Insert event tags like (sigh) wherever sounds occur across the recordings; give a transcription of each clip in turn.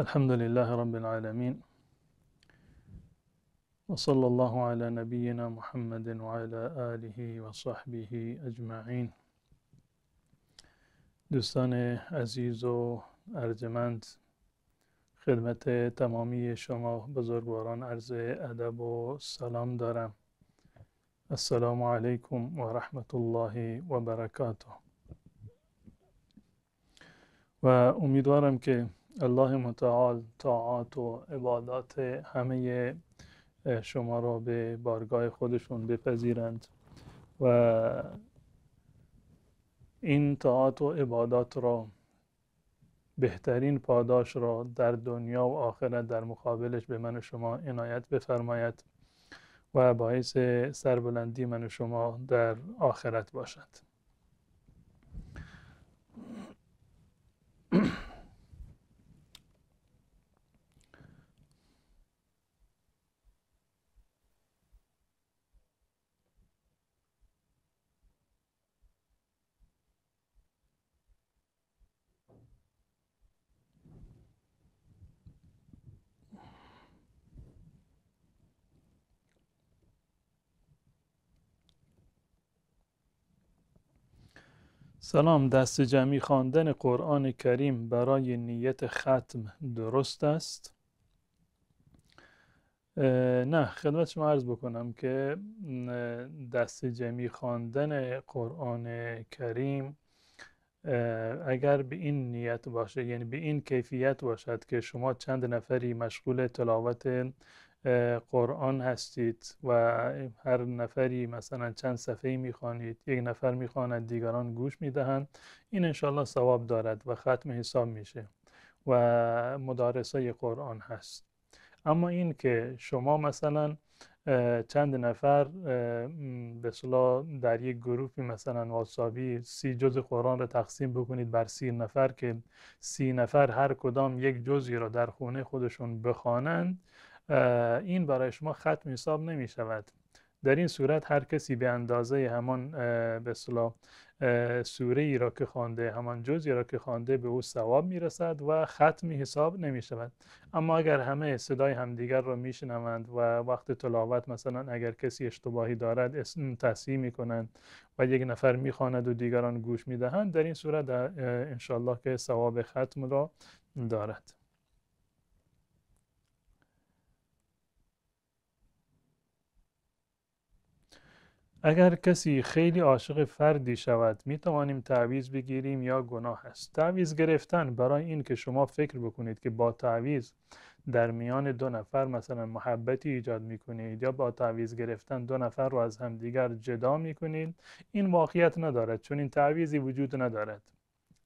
الحمد لله رب العالمين وصلى الله على نبينا محمد وعلى آله وصحبه أجمعين دوستان عزيز و ارجمند خدمت تمامی شما بزرگواران عرض ادب و سلام دارم السلام علیکم و رحمت الله و برکاته و امیدوارم که الله متعال طاعات و عبادات همه شما را به بارگاه خودشون بپذیرند و این طاعات و عبادات را بهترین پاداش را در دنیا و آخرت در مقابلش به من و شما عنایت بفرماید و باعث سربلندی من و شما در آخرت باشد سلام دست جمعی خواندن قرآن کریم برای نیت ختم درست است نه خدمت شما عرض بکنم که دست جمعی خواندن قرآن کریم اگر به این نیت باشه یعنی به این کیفیت باشد که شما چند نفری مشغول تلاوت قرآن هستید و هر نفری مثلا چند صفحه میخوانید یک نفر میخواند دیگران گوش میدهند این انشالله ثواب دارد و ختم حساب میشه و مدارسه قرآن هست اما این که شما مثلا چند نفر به در یک گروهی مثلا واسابی سی جز قرآن را تقسیم بکنید بر سی نفر که سی نفر هر کدام یک جزی را در خونه خودشون بخوانند این برای شما ختم حساب نمی شود در این صورت هر کسی به اندازه همان به اصطلاح سوره ای را که خوانده همان جزی را که خوانده به او ثواب رسد و ختم حساب نمی شود اما اگر همه صدای همدیگر را شنوند و وقت تلاوت مثلا اگر کسی اشتباهی دارد اسم تصحیح می کنند و یک نفر میخواند و دیگران گوش میدهند در این صورت انشالله که ثواب ختم را دارد اگر کسی خیلی عاشق فردی شود می توانیم تعویز بگیریم یا گناه است تعویز گرفتن برای این که شما فکر بکنید که با تعویز در میان دو نفر مثلا محبتی ایجاد می کنید یا با تعویز گرفتن دو نفر رو از همدیگر جدا می کنید این واقعیت ندارد چون این تعویزی وجود ندارد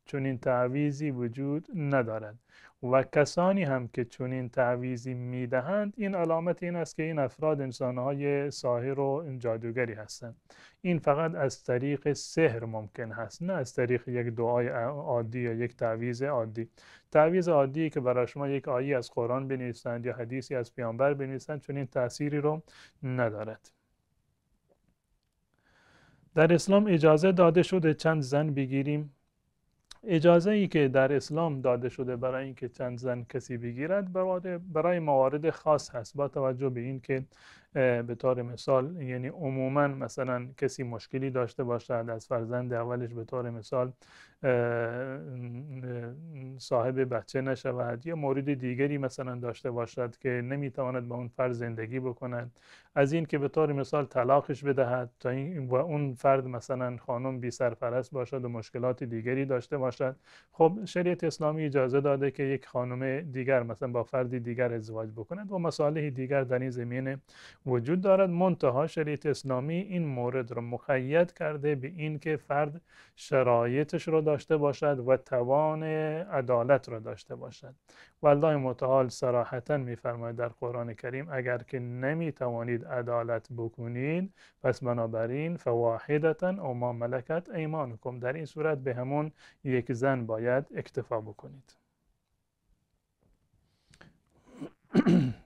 چون این تعویزی وجود ندارد و کسانی هم که چنین تعویزی میدهند این علامت این است که این افراد انسانهای ساهر و جادوگری هستند این فقط از طریق سحر ممکن هست نه از طریق یک دعای عادی یا یک تعویز عادی تعویز عادی که برای شما یک آیه از قرآن بنویسند یا حدیثی از پیامبر بنویسند این تأثیری رو ندارد در اسلام اجازه داده شده چند زن بگیریم اجازه ای که در اسلام داده شده برای اینکه چند زن کسی بگیرد برای موارد خاص هست با توجه به اینکه به طور مثال یعنی عموما مثلا کسی مشکلی داشته باشد از فرزند اولش به طور مثال صاحب بچه نشود یا مورد دیگری مثلا داشته باشد که نمیتواند با اون فرد زندگی بکند از این که به طور مثال طلاقش بدهد تا این و اون فرد مثلا خانم بی سرپرست باشد و مشکلات دیگری داشته باشد خب شریعت اسلامی اجازه داده که یک خانم دیگر مثلا با فردی دیگر ازدواج بکند و مصالح دیگر در این زمینه وجود دارد منتها شریعت اسلامی این مورد را مخید کرده به اینکه فرد شرایطش را داشته باشد و توان عدالت را داشته باشد الله متعال سراحتا میفرماید در قرآن کریم اگر که توانید عدالت بکنید پس بنابراین فواحدتا او ما ملکت ایمانکم در این صورت به همون یک زن باید اکتفا بکنید (coughs) (coughs)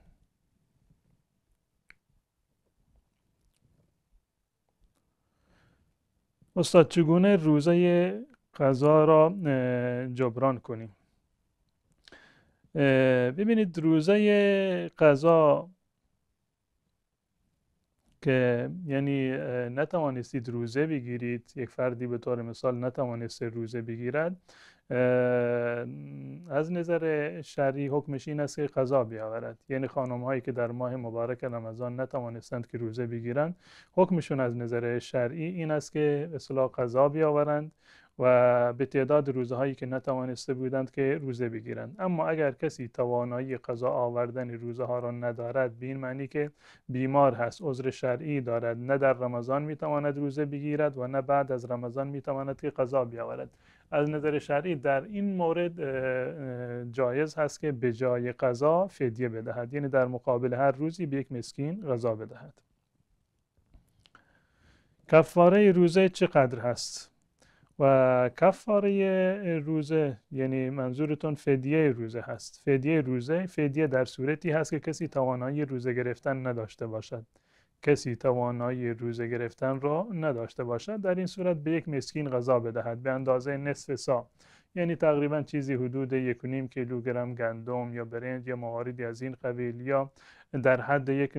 استاد چگونه روزه قضا را جبران کنیم ببینید روزه قضا که یعنی نتوانستید روزه بگیرید یک فردی به طور مثال نتوانسته روزه بگیرد از نظر شرعی حکمش این است که قضا بیاورد یعنی خانم هایی که در ماه مبارک رمضان نتوانستند که روزه بگیرند حکمشون از نظر شرعی این است که اصلا قضا بیاورند و به تعداد روزه هایی که نتوانسته بودند که روزه بگیرند اما اگر کسی توانایی قضا آوردن روزه ها را ندارد به این معنی که بیمار هست عذر شرعی دارد نه در رمضان میتواند روزه بگیرد و نه بعد از رمضان میتواند که قضا بیاورد از نظر شرعی در این مورد جایز هست که به جای غذا فدیه بدهد یعنی در مقابل هر روزی به یک مسکین قضا بدهد کفاره روزه چقدر هست و کفاره روزه یعنی منظورتون فدیه روزه هست فدیه روزه فدیه در صورتی هست که کسی توانایی روزه گرفتن نداشته باشد کسی توانایی روزه گرفتن را نداشته باشد در این صورت به یک مسکین غذا بدهد به اندازه نصف سا یعنی تقریبا چیزی حدود 1.5 کیلوگرم گندم یا برنج یا مواردی از این قبیل یا در حد یک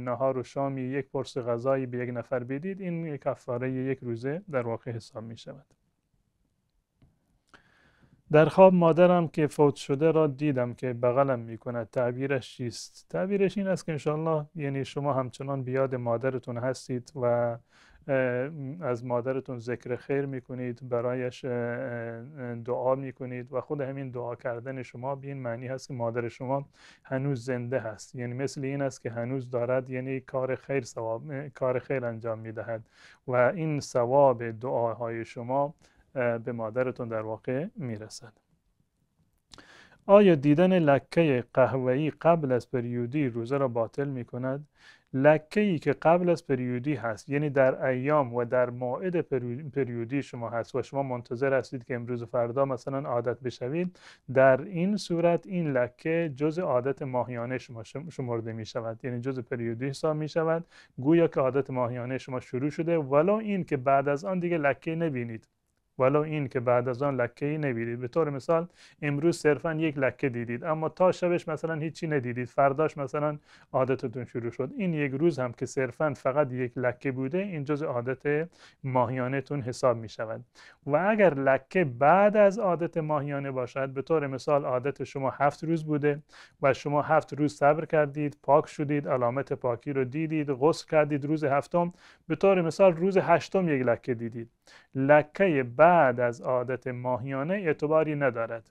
نهار و شامی یک پرس غذایی به یک نفر بدید این کفاره یک روزه در واقع حساب می شود در خواب مادرم که فوت شده را دیدم که بغلم می کند تعبیرش چیست تعبیرش این است که انشالله یعنی شما همچنان بیاد مادرتون هستید و از مادرتون ذکر خیر میکنید برایش دعا میکنید و خود همین دعا کردن شما به این معنی هست که مادر شما هنوز زنده هست یعنی مثل این است که هنوز دارد یعنی کار خیر ثواب کار خیر انجام میدهد و این ثواب دعاهای شما به مادرتون در واقع میرسد آیا دیدن لکه قهوه‌ای قبل از پریودی روزه را باطل می کند؟ لکه ای که قبل از پریودی هست یعنی در ایام و در موعد پریودی شما هست و شما منتظر هستید که امروز و فردا مثلا عادت بشوید در این صورت این لکه جز عادت ماهیانه شما شمرده می شود یعنی جز پریودی حساب می شود گویا که عادت ماهیانه شما شروع شده ولو این که بعد از آن دیگه لکه نبینید ولو این که بعد از آن لکه ای نبیدید به طور مثال امروز صرفا یک لکه دیدید اما تا شبش مثلا هیچی ندیدید فرداش مثلا عادتتون شروع شد این یک روز هم که صرفا فقط یک لکه بوده این جز عادت ماهیانتون حساب می شود و اگر لکه بعد از عادت ماهیانه باشد به طور مثال عادت شما هفت روز بوده و شما هفت روز صبر کردید پاک شدید علامت پاکی رو دیدید غسل کردید روز هفتم به طور مثال روز هشتم یک لکه دیدید لکه بعد بعد از عادت ماهیانه اعتباری ندارد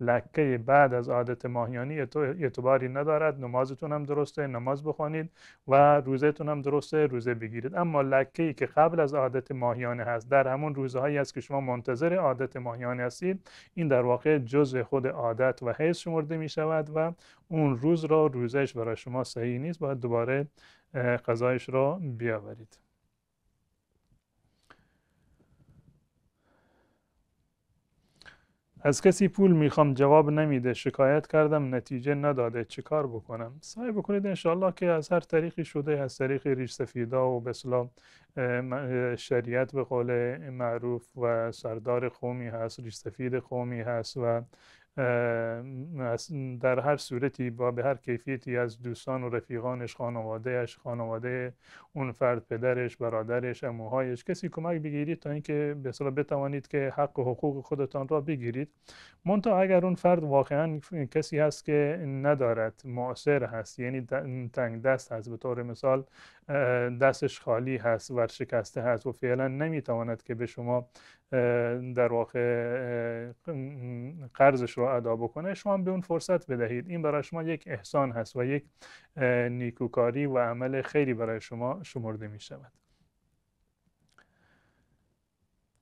لکه بعد از عادت ماهیانه اعتباری ندارد نمازتون هم درسته نماز بخوانید و روزتون هم درسته روزه بگیرید اما لکه ای که قبل از عادت ماهیانه هست در همون روزهایی است که شما منتظر عادت ماهیانه هستید این در واقع جزء خود عادت و حیث شمرده می شود و اون روز را روزش برای شما صحیح نیست باید دوباره قضایش را بیاورید از کسی پول میخوام جواب نمیده شکایت کردم نتیجه نداده کار بکنم سعی بکنید انشالله که از هر طریقی شده از طریق ریش سفیدا و بسلا شریعت به قول معروف و سردار قومی هست ریش سفید قومی هست و در هر صورتی با به هر کیفیتی از دوستان و رفیقانش خانوادهش خانواده اون فرد پدرش برادرش اموهایش کسی کمک بگیرید تا اینکه به اصطلاح بتوانید که حق و حقوق خودتان را بگیرید منتها اگر اون فرد واقعا کسی هست که ندارد معاصر هست یعنی تنگ دست هست به طور مثال دستش خالی هست ورشکسته هست و فعلا نمیتواند که به شما در واقع قرضش رو ادا بکنه شما به اون فرصت بدهید این برای شما یک احسان هست و یک نیکوکاری و عمل خیری برای شما شمرده می شود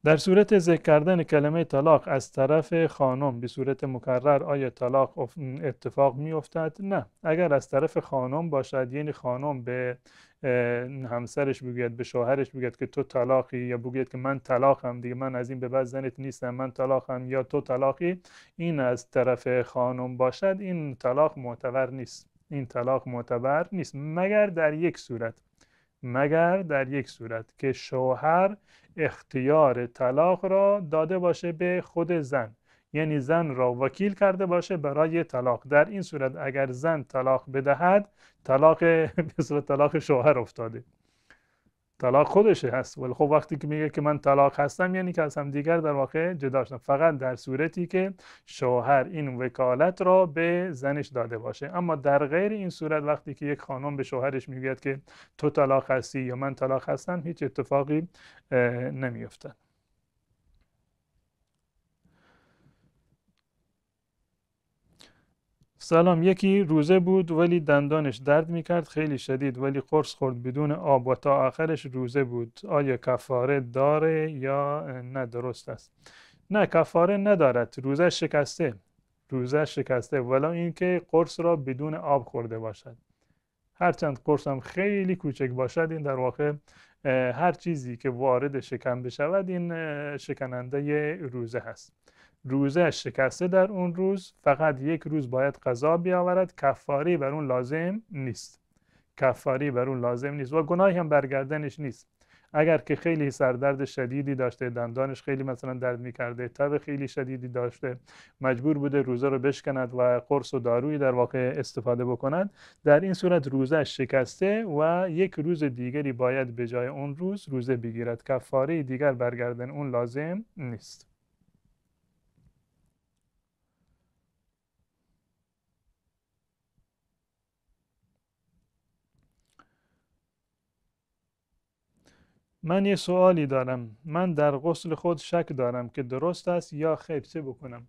در صورت ذکر کردن کلمه طلاق از طرف خانم به صورت مکرر آیا طلاق اتفاق می افتد؟ نه اگر از طرف خانم باشد یعنی خانم به همسرش بگوید به شوهرش بگوید که تو طلاقی یا بگوید که من طلاقم دیگه من از این به بعد زنت نیستم من طلاقم یا تو طلاقی این از طرف خانم باشد این طلاق معتبر نیست این طلاق معتبر نیست مگر در یک صورت مگر در یک صورت که شوهر اختیار طلاق را داده باشه به خود زن یعنی زن را وکیل کرده باشه برای طلاق در این صورت اگر زن طلاق بدهد طلاق مثل (laughs) طلاق شوهر افتاده طلاق خودشه هست ولی خب وقتی که میگه که من طلاق هستم یعنی که از هم دیگر در واقع جدا شدم فقط در صورتی که شوهر این وکالت را به زنش داده باشه اما در غیر این صورت وقتی که یک خانم به شوهرش میگوید که تو طلاق هستی یا من طلاق هستم هیچ اتفاقی نمیافتد سلام یکی روزه بود ولی دندانش درد میکرد خیلی شدید ولی قرص خورد بدون آب و تا آخرش روزه بود آیا کفاره داره یا نه درست است نه کفاره ندارد روزه شکسته روزه شکسته ولی اینکه قرص را بدون آب خورده باشد هرچند قرص هم خیلی کوچک باشد این در واقع هر چیزی که وارد شکم بشود این شکننده روزه هست روزه شکسته در اون روز فقط یک روز باید قضا بیاورد کفاری بر اون لازم نیست کفاری بر اون لازم نیست و گناهی هم برگردنش نیست اگر که خیلی سردرد شدیدی داشته دندانش خیلی مثلا درد میکرده تب خیلی شدیدی داشته مجبور بوده روزه رو بشکند و قرص و دارویی در واقع استفاده بکند در این صورت روزه شکسته و یک روز دیگری باید به جای اون روز روزه بگیرد کفاره دیگر برگردن اون لازم نیست من یه سوالی دارم من در غسل خود شک دارم که درست است یا خیر چه بکنم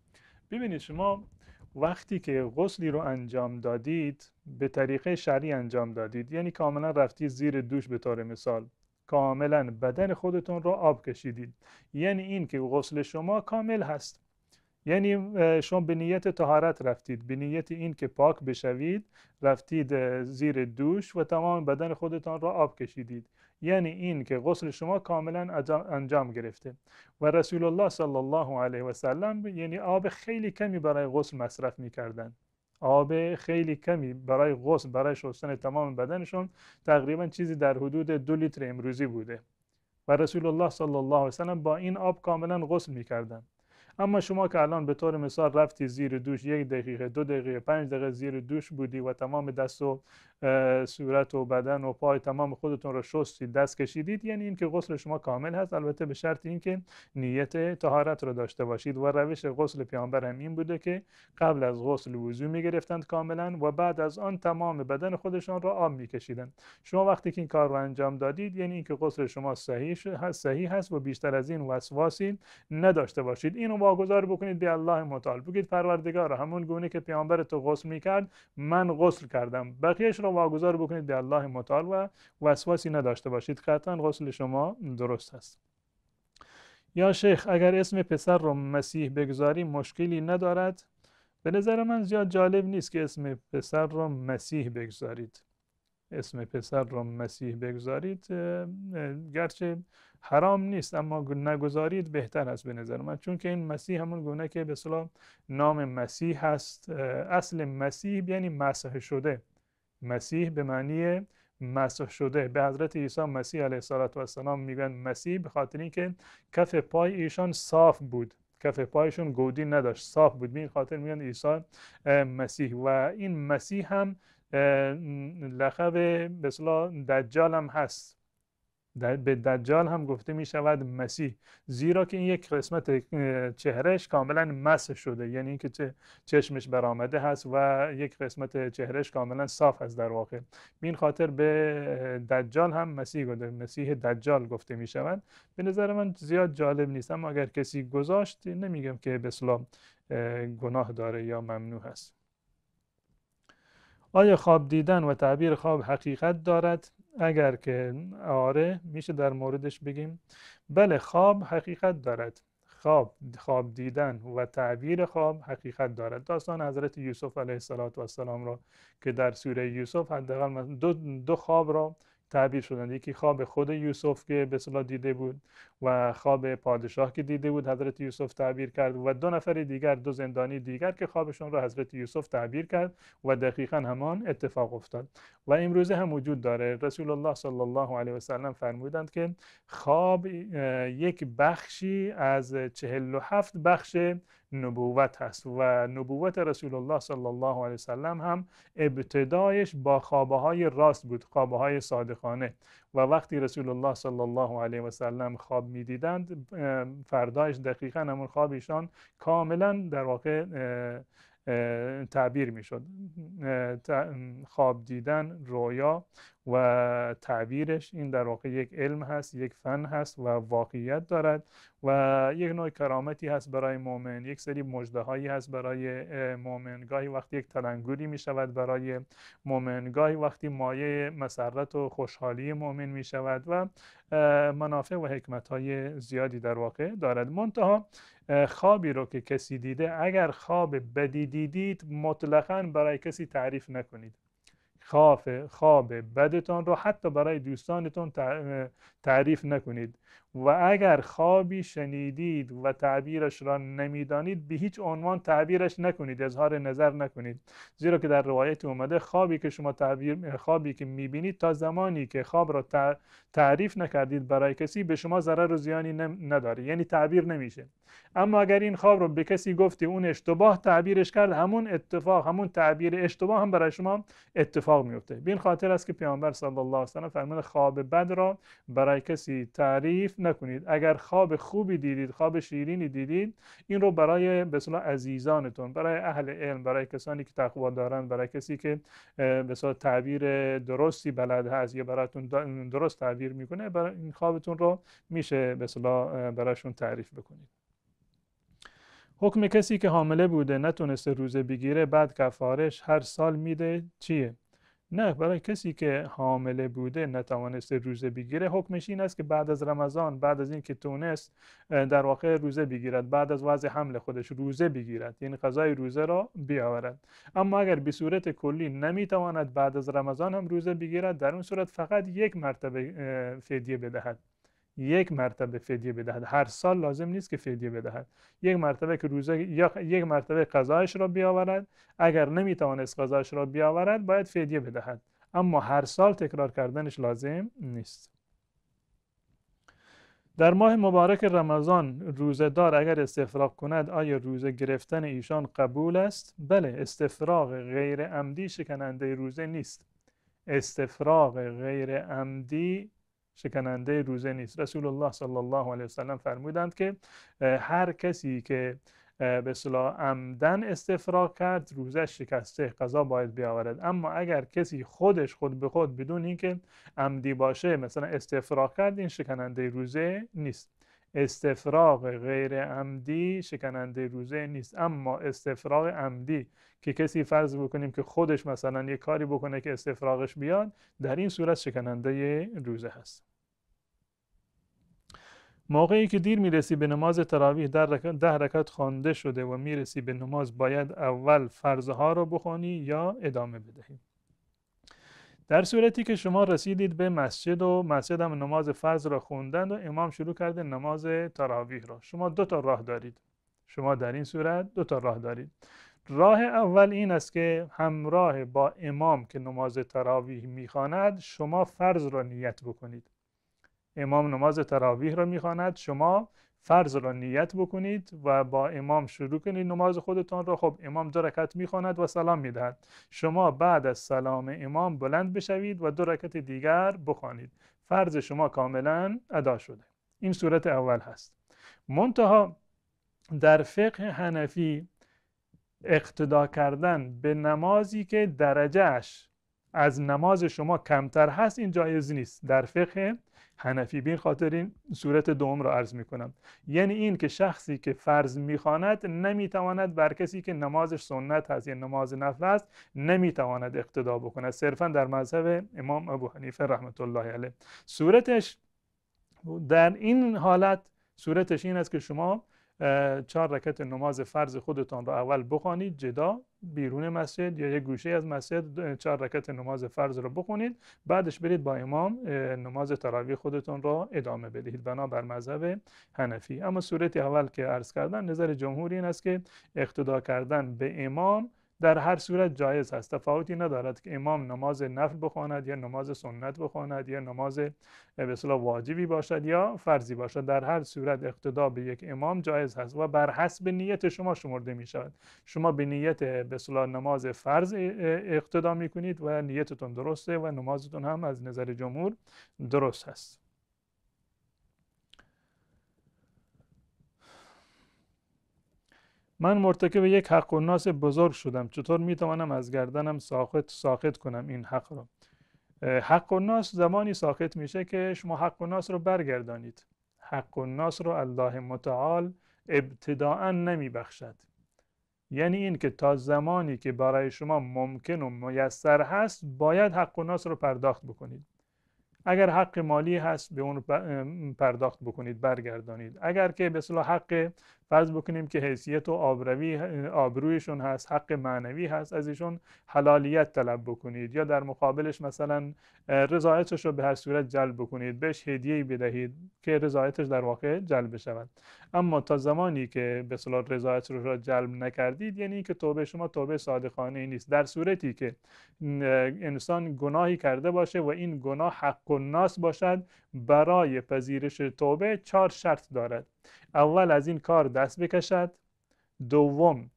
ببینید شما وقتی که غسلی رو انجام دادید به طریقه شرعی انجام دادید یعنی کاملا رفتید زیر دوش به طور مثال کاملا بدن خودتون رو آب کشیدید یعنی این که غسل شما کامل هست یعنی شما به نیت تهارت رفتید به نیت این که پاک بشوید رفتید زیر دوش و تمام بدن خودتان را آب کشیدید یعنی این که غسل شما کاملا انجام گرفته و رسول الله صلی الله علیه و سلم یعنی آب خیلی کمی برای غسل مصرف میکردن آب خیلی کمی برای غسل برای شستن تمام بدنشون تقریبا چیزی در حدود دو لیتر امروزی بوده و رسول الله صلی الله علیه و سلم با این آب کاملا غسل میکردن اما شما که الان به طور مثال رفتی زیر دوش یک دقیقه دو دقیقه پنج دقیقه زیر دوش بودی و تمام دست و صورت و بدن و پای تمام خودتون رو شستید دست کشیدید یعنی اینکه غسل شما کامل هست البته به شرط اینکه نیت تهارت رو داشته باشید و روش غسل پیامبر هم این بوده که قبل از غسل وضو میگرفتند کاملا و بعد از آن تمام بدن خودشان را آب میکشیدند شما وقتی که این کار رو انجام دادید یعنی اینکه غسل شما صحیح هست صحیح هست و بیشتر از این وسواسی نداشته باشید اینو واگذار بکنید به الله متعال بگید پروردگار همون گونه که پیامبر تو غسل میکرد من غسل کردم بقیهش را واگذار بکنید به الله متعال و وسواسی نداشته باشید قطعا غسل شما درست است یا شیخ اگر اسم پسر رو مسیح بگذاری مشکلی ندارد به نظر من زیاد جالب نیست که اسم پسر رو مسیح بگذارید اسم پسر را مسیح بگذارید گرچه حرام نیست اما نگذارید بهتر است به نظر من چون که این مسیح همون گونه که به صلاح نام مسیح هست اصل مسیح یعنی مسح شده مسیح به معنی مسح شده به حضرت عیسی مسیح علیه السلام میگن مسیح به خاطر اینکه کف پای ایشان صاف بود کف پایشون گودی نداشت صاف بود به این خاطر میگن عیسی مسیح و این مسیح هم لقب به دجال هم هست به دجال هم گفته می شود مسیح زیرا که این یک قسمت چهرش کاملا مس شده یعنی اینکه چشمش برآمده هست و یک قسمت چهرش کاملا صاف است در واقع این خاطر به دجال هم مسیح گفته مسیح دجال گفته می شود به نظر من زیاد جالب نیست اما اگر کسی گذاشت نمیگم که به گناه داره یا ممنوع هست آیا خواب دیدن و تعبیر خواب حقیقت دارد اگر که آره میشه در موردش بگیم بله خواب حقیقت دارد خواب خواب دیدن و تعبیر خواب حقیقت دارد داستان حضرت یوسف علیه السلام را که در سوره یوسف حداقل دو, دو خواب را تعبیر شدند یکی خواب خود یوسف که به صلاح دیده بود و خواب پادشاه که دیده بود حضرت یوسف تعبیر کرد و دو نفر دیگر دو زندانی دیگر که خوابشون رو حضرت یوسف تعبیر کرد و دقیقا همان اتفاق افتاد و امروزه هم وجود داره رسول الله صلی الله علیه و سلم فرمودند که خواب یک بخشی از 47 بخش نبوت هست و نبوت رسول الله صلی الله علیه وسلم هم ابتدایش با خوابه های راست بود خوابه های صادقانه و وقتی رسول الله صلی الله علیه وسلم خواب میدیدند فردایش دقیقا همون خوابشان کاملا در واقع تعبیر میشد خواب دیدن رویا و تعبیرش این در واقع یک علم هست یک فن هست و واقعیت دارد و یک نوع کرامتی هست برای مؤمن یک سری مجده هایی هست برای مؤمن گاهی وقتی یک تلنگوری می شود برای مؤمن گاهی وقتی مایه مسرت و خوشحالی مؤمن می شود و منافع و حکمت های زیادی در واقع دارد منتها خوابی رو که کسی دیده اگر خواب بدی دیدید مطلقا برای کسی تعریف نکنید خواب بدتان رو حتی برای دوستانتون تعریف نکنید و اگر خوابی شنیدید و تعبیرش را نمیدانید به هیچ عنوان تعبیرش نکنید اظهار نظر نکنید زیرا که در روایت اومده خوابی که شما تعبیر خوابی که میبینید تا زمانی که خواب را تعریف نکردید برای کسی به شما ضرر و زیانی نداره یعنی تعبیر نمیشه اما اگر این خواب رو به کسی گفتی اون اشتباه تعبیرش کرد همون اتفاق همون تعبیر اشتباه هم برای شما اتفاق میفته به این خاطر است که پیامبر صلی الله علیه و فرمود خواب بد را برای کسی تعریف نکنید اگر خواب خوبی دیدید خواب شیرینی دیدید این رو برای به عزیزانتون برای اهل علم برای کسانی که تقوا دارن برای کسی که به تعبیر درستی بلد هست یا براتون درست تعبیر میکنه برای این خوابتون رو میشه به براشون تعریف بکنید حکم کسی که حامله بوده نتونسته روزه بگیره بعد کفارش هر سال میده چیه نه برای کسی که حامله بوده نتوانسته روزه بگیره حکمش این است که بعد از رمضان بعد از اینکه تونست در واقع روزه بگیرد بعد از وضع حمل خودش روزه بگیرد یعنی قضای روزه را بیاورد اما اگر به صورت کلی نمیتواند بعد از رمضان هم روزه بگیرد در اون صورت فقط یک مرتبه فدیه بدهد یک مرتبه فدیه بدهد هر سال لازم نیست که فدیه بدهد یک مرتبه که روزه یک مرتبه قضاش را بیاورد اگر نمیتوانست قضاش را بیاورد باید فدیه بدهد اما هر سال تکرار کردنش لازم نیست در ماه مبارک رمضان دار اگر استفراغ کند آیا روزه گرفتن ایشان قبول است بله استفراغ غیر عمدی شکننده روزه نیست استفراغ غیر عمدی شکننده روزه نیست رسول الله صلی الله علیه وسلم فرمودند که هر کسی که به صلاح عمدن استفراغ کرد روزه شکسته قضا باید بیاورد اما اگر کسی خودش خود به خود بدون اینکه عمدی باشه مثلا استفراغ کرد این شکننده روزه نیست استفراغ غیر عمدی شکننده روزه نیست اما استفراغ عمدی که کسی فرض بکنیم که خودش مثلا یه کاری بکنه که استفراغش بیاد در این صورت شکننده روزه هست موقعی که دیر میرسی به نماز تراویح در ده رکت خوانده شده و میرسی به نماز باید اول فرضها رو بخوانی یا ادامه بدهی در صورتی که شما رسیدید به مسجد و مسجد هم نماز فرض را خوندند و امام شروع کرده نماز تراویح را شما دو تا راه دارید شما در این صورت دو تا راه دارید راه اول این است که همراه با امام که نماز تراویح میخواند شما فرض را نیت بکنید امام نماز تراویح را میخواند شما فرض را نیت بکنید و با امام شروع کنید نماز خودتان را خب امام دو رکعت میخواند و سلام میدهد شما بعد از سلام امام بلند بشوید و دو رکعت دیگر بخوانید فرض شما کاملا ادا شده این صورت اول هست منتها در فقه حنفی اقتدا کردن به نمازی که درجهش از نماز شما کمتر هست این جایز نیست در فقه حنفی بین خاطر این صورت دوم را عرض می کنم یعنی این که شخصی که فرض میخواند نمیتواند بر کسی که نمازش سنت هست یا یعنی نماز نفل است تواند اقتدا بکند صرفا در مذهب امام ابو حنیفه رحمت الله علیه صورتش در این حالت صورتش این است که شما چهار رکعت نماز فرض خودتان را اول بخوانید جدا بیرون مسجد یا یک گوشه از مسجد چهار رکعت نماز فرض را بخونید بعدش برید با امام نماز تراویح خودتون را ادامه بدهید بنا بر مذهب حنفی اما صورتی اول که عرض کردن نظر جمهوری این است که اقتدا کردن به امام در هر صورت جایز است تفاوتی ندارد که امام نماز نفل بخواند یا نماز سنت بخواند یا نماز به واجبی باشد یا فرضی باشد در هر صورت اقتدا به یک امام جایز هست و بر حسب نیت شما شمرده می شود شما به نیت به نماز فرض اقتدا می کنید و نیتتون درسته و نمازتون هم از نظر جمهور درست هست من مرتکب یک حق و ناس بزرگ شدم چطور میتوانم از گردنم ساخت ساخت کنم این حق رو حق و ناس زمانی ساخت میشه که شما حق و ناس رو برگردانید حق و ناس رو الله متعال ابتداعا نمیبخشد یعنی این که تا زمانی که برای شما ممکن و میسر هست باید حق و ناس رو پرداخت بکنید اگر حق مالی هست به اون پرداخت بکنید برگردانید اگر که به حق فرض بکنیم که حیثیت و آبروی آبرویشون هست حق معنوی هست از ایشون حلالیت طلب بکنید یا در مقابلش مثلا رضایتش رو به هر صورت جلب بکنید بهش هدیه بدهید که رضایتش در واقع جلب شود اما تا زمانی که به صلاح رضایت رو جلب نکردید یعنی که توبه شما توبه صادقانه نیست در صورتی که انسان گناهی کرده باشه و این گناه حق و ناس باشد برای پذیرش توبه چهار شرط دارد اول از این کار دست بکشد دوم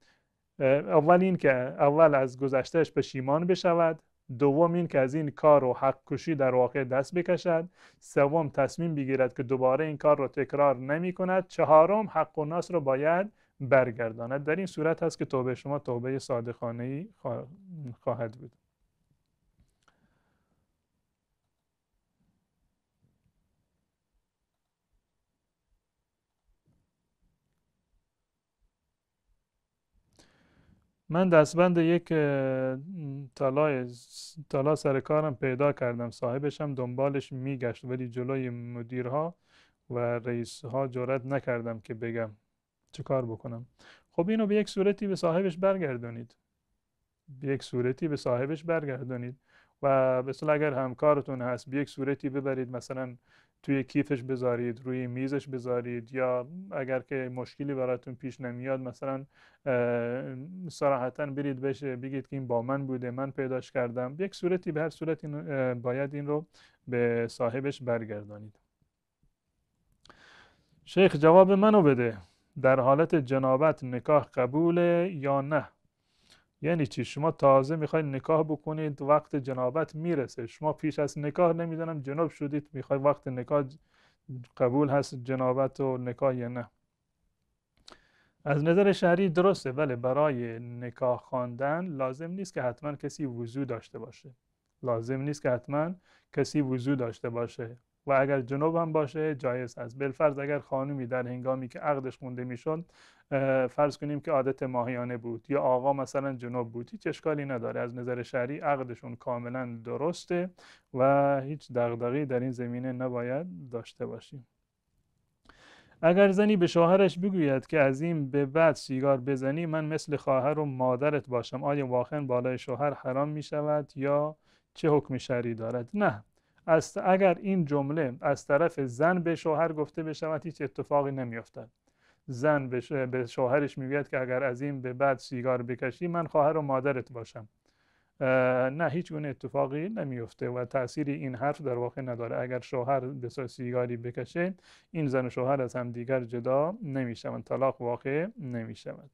اول این که اول از گذشتهش پشیمان بشود دوم این که از این کار و حق کشی در واقع دست بکشد سوم تصمیم بگیرد که دوباره این کار را تکرار نمی کند چهارم حق و ناس را باید برگرداند در این صورت هست که توبه شما توبه صادقانه خواهد بود من دستبند یک تالای تالا سر کارم پیدا کردم صاحبشم دنبالش میگشت ولی جلوی مدیرها و رئیسها جرأت نکردم که بگم چه کار بکنم خب اینو به یک صورتی به صاحبش برگردانید به یک صورتی به صاحبش برگردانید و مثلا اگر همکارتون هست به یک صورتی ببرید مثلا توی کیفش بذارید روی میزش بذارید یا اگر که مشکلی براتون پیش نمیاد مثلا سراحتا برید بشه بگید که این با من بوده من پیداش کردم یک صورتی به هر صورت باید این رو به صاحبش برگردانید شیخ جواب منو بده در حالت جنابت نکاح قبوله یا نه یعنی چی شما تازه میخوای نکاح بکنید وقت جنابت میرسه شما پیش از نکاح نمیدونم جنوب شدید میخوای وقت نکاح قبول هست جنابت و نکاح یا نه از نظر شهری درسته ولی برای نکاح خواندن لازم نیست که حتما کسی وضوع داشته باشه لازم نیست که حتما کسی وضوع داشته باشه و اگر جنوب هم باشه جایز است بلفرض اگر خانومی در هنگامی که عقدش خونده میشد فرض کنیم که عادت ماهیانه بود یا آقا مثلا جنوب بود هیچ اشکالی نداره از نظر شهری عقدشون کاملا درسته و هیچ دغدغه‌ای در این زمینه نباید داشته باشیم اگر زنی به شوهرش بگوید که از این به بعد سیگار بزنی من مثل خواهر و مادرت باشم آیا واقعا بالای شوهر حرام می شود یا چه حکم شرعی دارد نه از اگر این جمله از طرف زن به شوهر گفته بشود هیچ اتفاقی نمیافتد زن به شوهرش میگوید که اگر از این به بعد سیگار بکشی من خواهر و مادرت باشم نه هیچ گونه اتفاقی نمیفته و تاثیری این حرف در واقع نداره اگر شوهر به سیگاری بکشه این زن و شوهر از هم دیگر جدا نمیشوند طلاق واقع نمیشود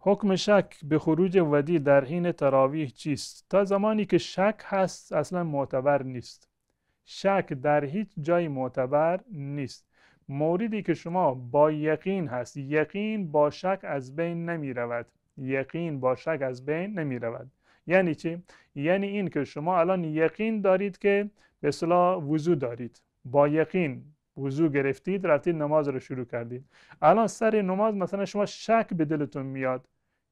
حکم شک به خروج ودی در حین تراویح چیست تا زمانی که شک هست اصلا معتبر نیست شک در هیچ جایی معتبر نیست موردی که شما با یقین هست یقین با شک از بین نمی رود یقین با شک از بین نمی رود یعنی چی؟ یعنی این که شما الان یقین دارید که به صلاح وضو دارید با یقین وضو گرفتید رفتید نماز رو شروع کردید الان سر نماز مثلا شما شک به دلتون میاد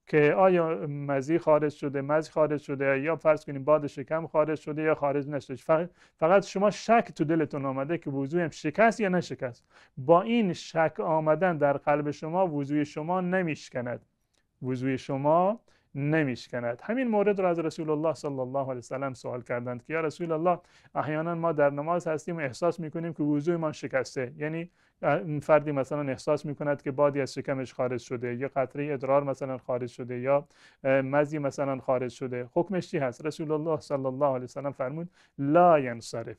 که آیا مزی خارج شده مزی خارج شده یا فرض کنیم باد شکم خارج شده یا خارج نشده فقط شما شک تو دلتون آمده که وضوعیم شکست یا نشکست با این شک آمدن در قلب شما وضوع شما نمیشکند وضوع شما نمیشکند همین مورد را از رسول الله صلی الله علیه وسلم سوال کردند که یا رسول الله احیانا ما در نماز هستیم و احساس میکنیم که وضوع ما شکسته یعنی فردی مثلا احساس می کند که بادی از شکمش خارج شده یا قطره ادرار مثلا خارج شده یا مزی مثلا خارج شده حکمش چی هست رسول الله صلی الله علیه وسلم فرمود لا ینصرف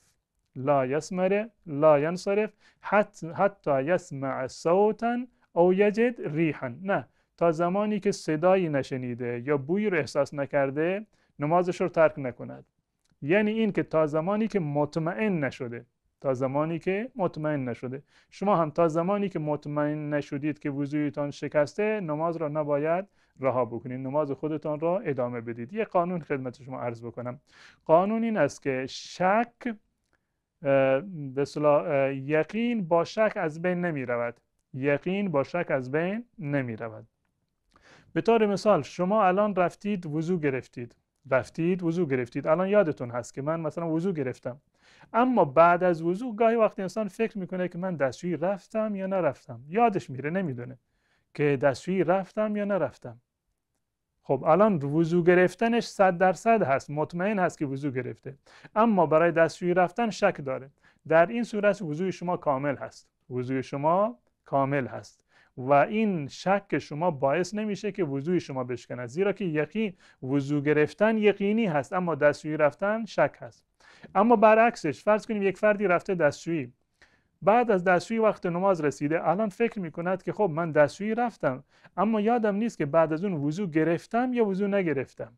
لا یسمره لا ینصرف حتی, حتی یسمع صوتا او یجد ریحا نه تا زمانی که صدایی نشنیده یا بوی رو احساس نکرده نمازش رو ترک نکند یعنی این که تا زمانی که مطمئن نشده تا زمانی که مطمئن نشده شما هم تا زمانی که مطمئن نشدید که وضویتان شکسته نماز را نباید رها بکنید نماز خودتان را ادامه بدید یه قانون خدمت شما عرض بکنم قانون این است که شک به یقین با شک از بین نمی رود یقین با شک از بین نمی رود به طور مثال شما الان رفتید وضو گرفتید رفتید وضو گرفتید الان یادتون هست که من مثلا وضو گرفتم اما بعد از وضوع گاهی وقت انسان فکر میکنه که من دستشویی رفتم یا نرفتم یادش میره نمیدونه که دستشویی رفتم یا نرفتم خب الان وضوع گرفتنش 100 درصد هست مطمئن هست که وضوع گرفته اما برای دستشویی رفتن شک داره در این صورت وضوع شما کامل هست وضوع شما کامل هست و این شک شما باعث نمیشه که وضوی شما بشکنه زیرا که یقین وضوع گرفتن یقینی هست اما دستشویی رفتن شک هست اما برعکسش فرض کنیم یک فردی رفته دستشویی بعد از دستشویی وقت نماز رسیده الان فکر میکند که خب من دستشویی رفتم اما یادم نیست که بعد از اون وضوع گرفتم یا وضوع نگرفتم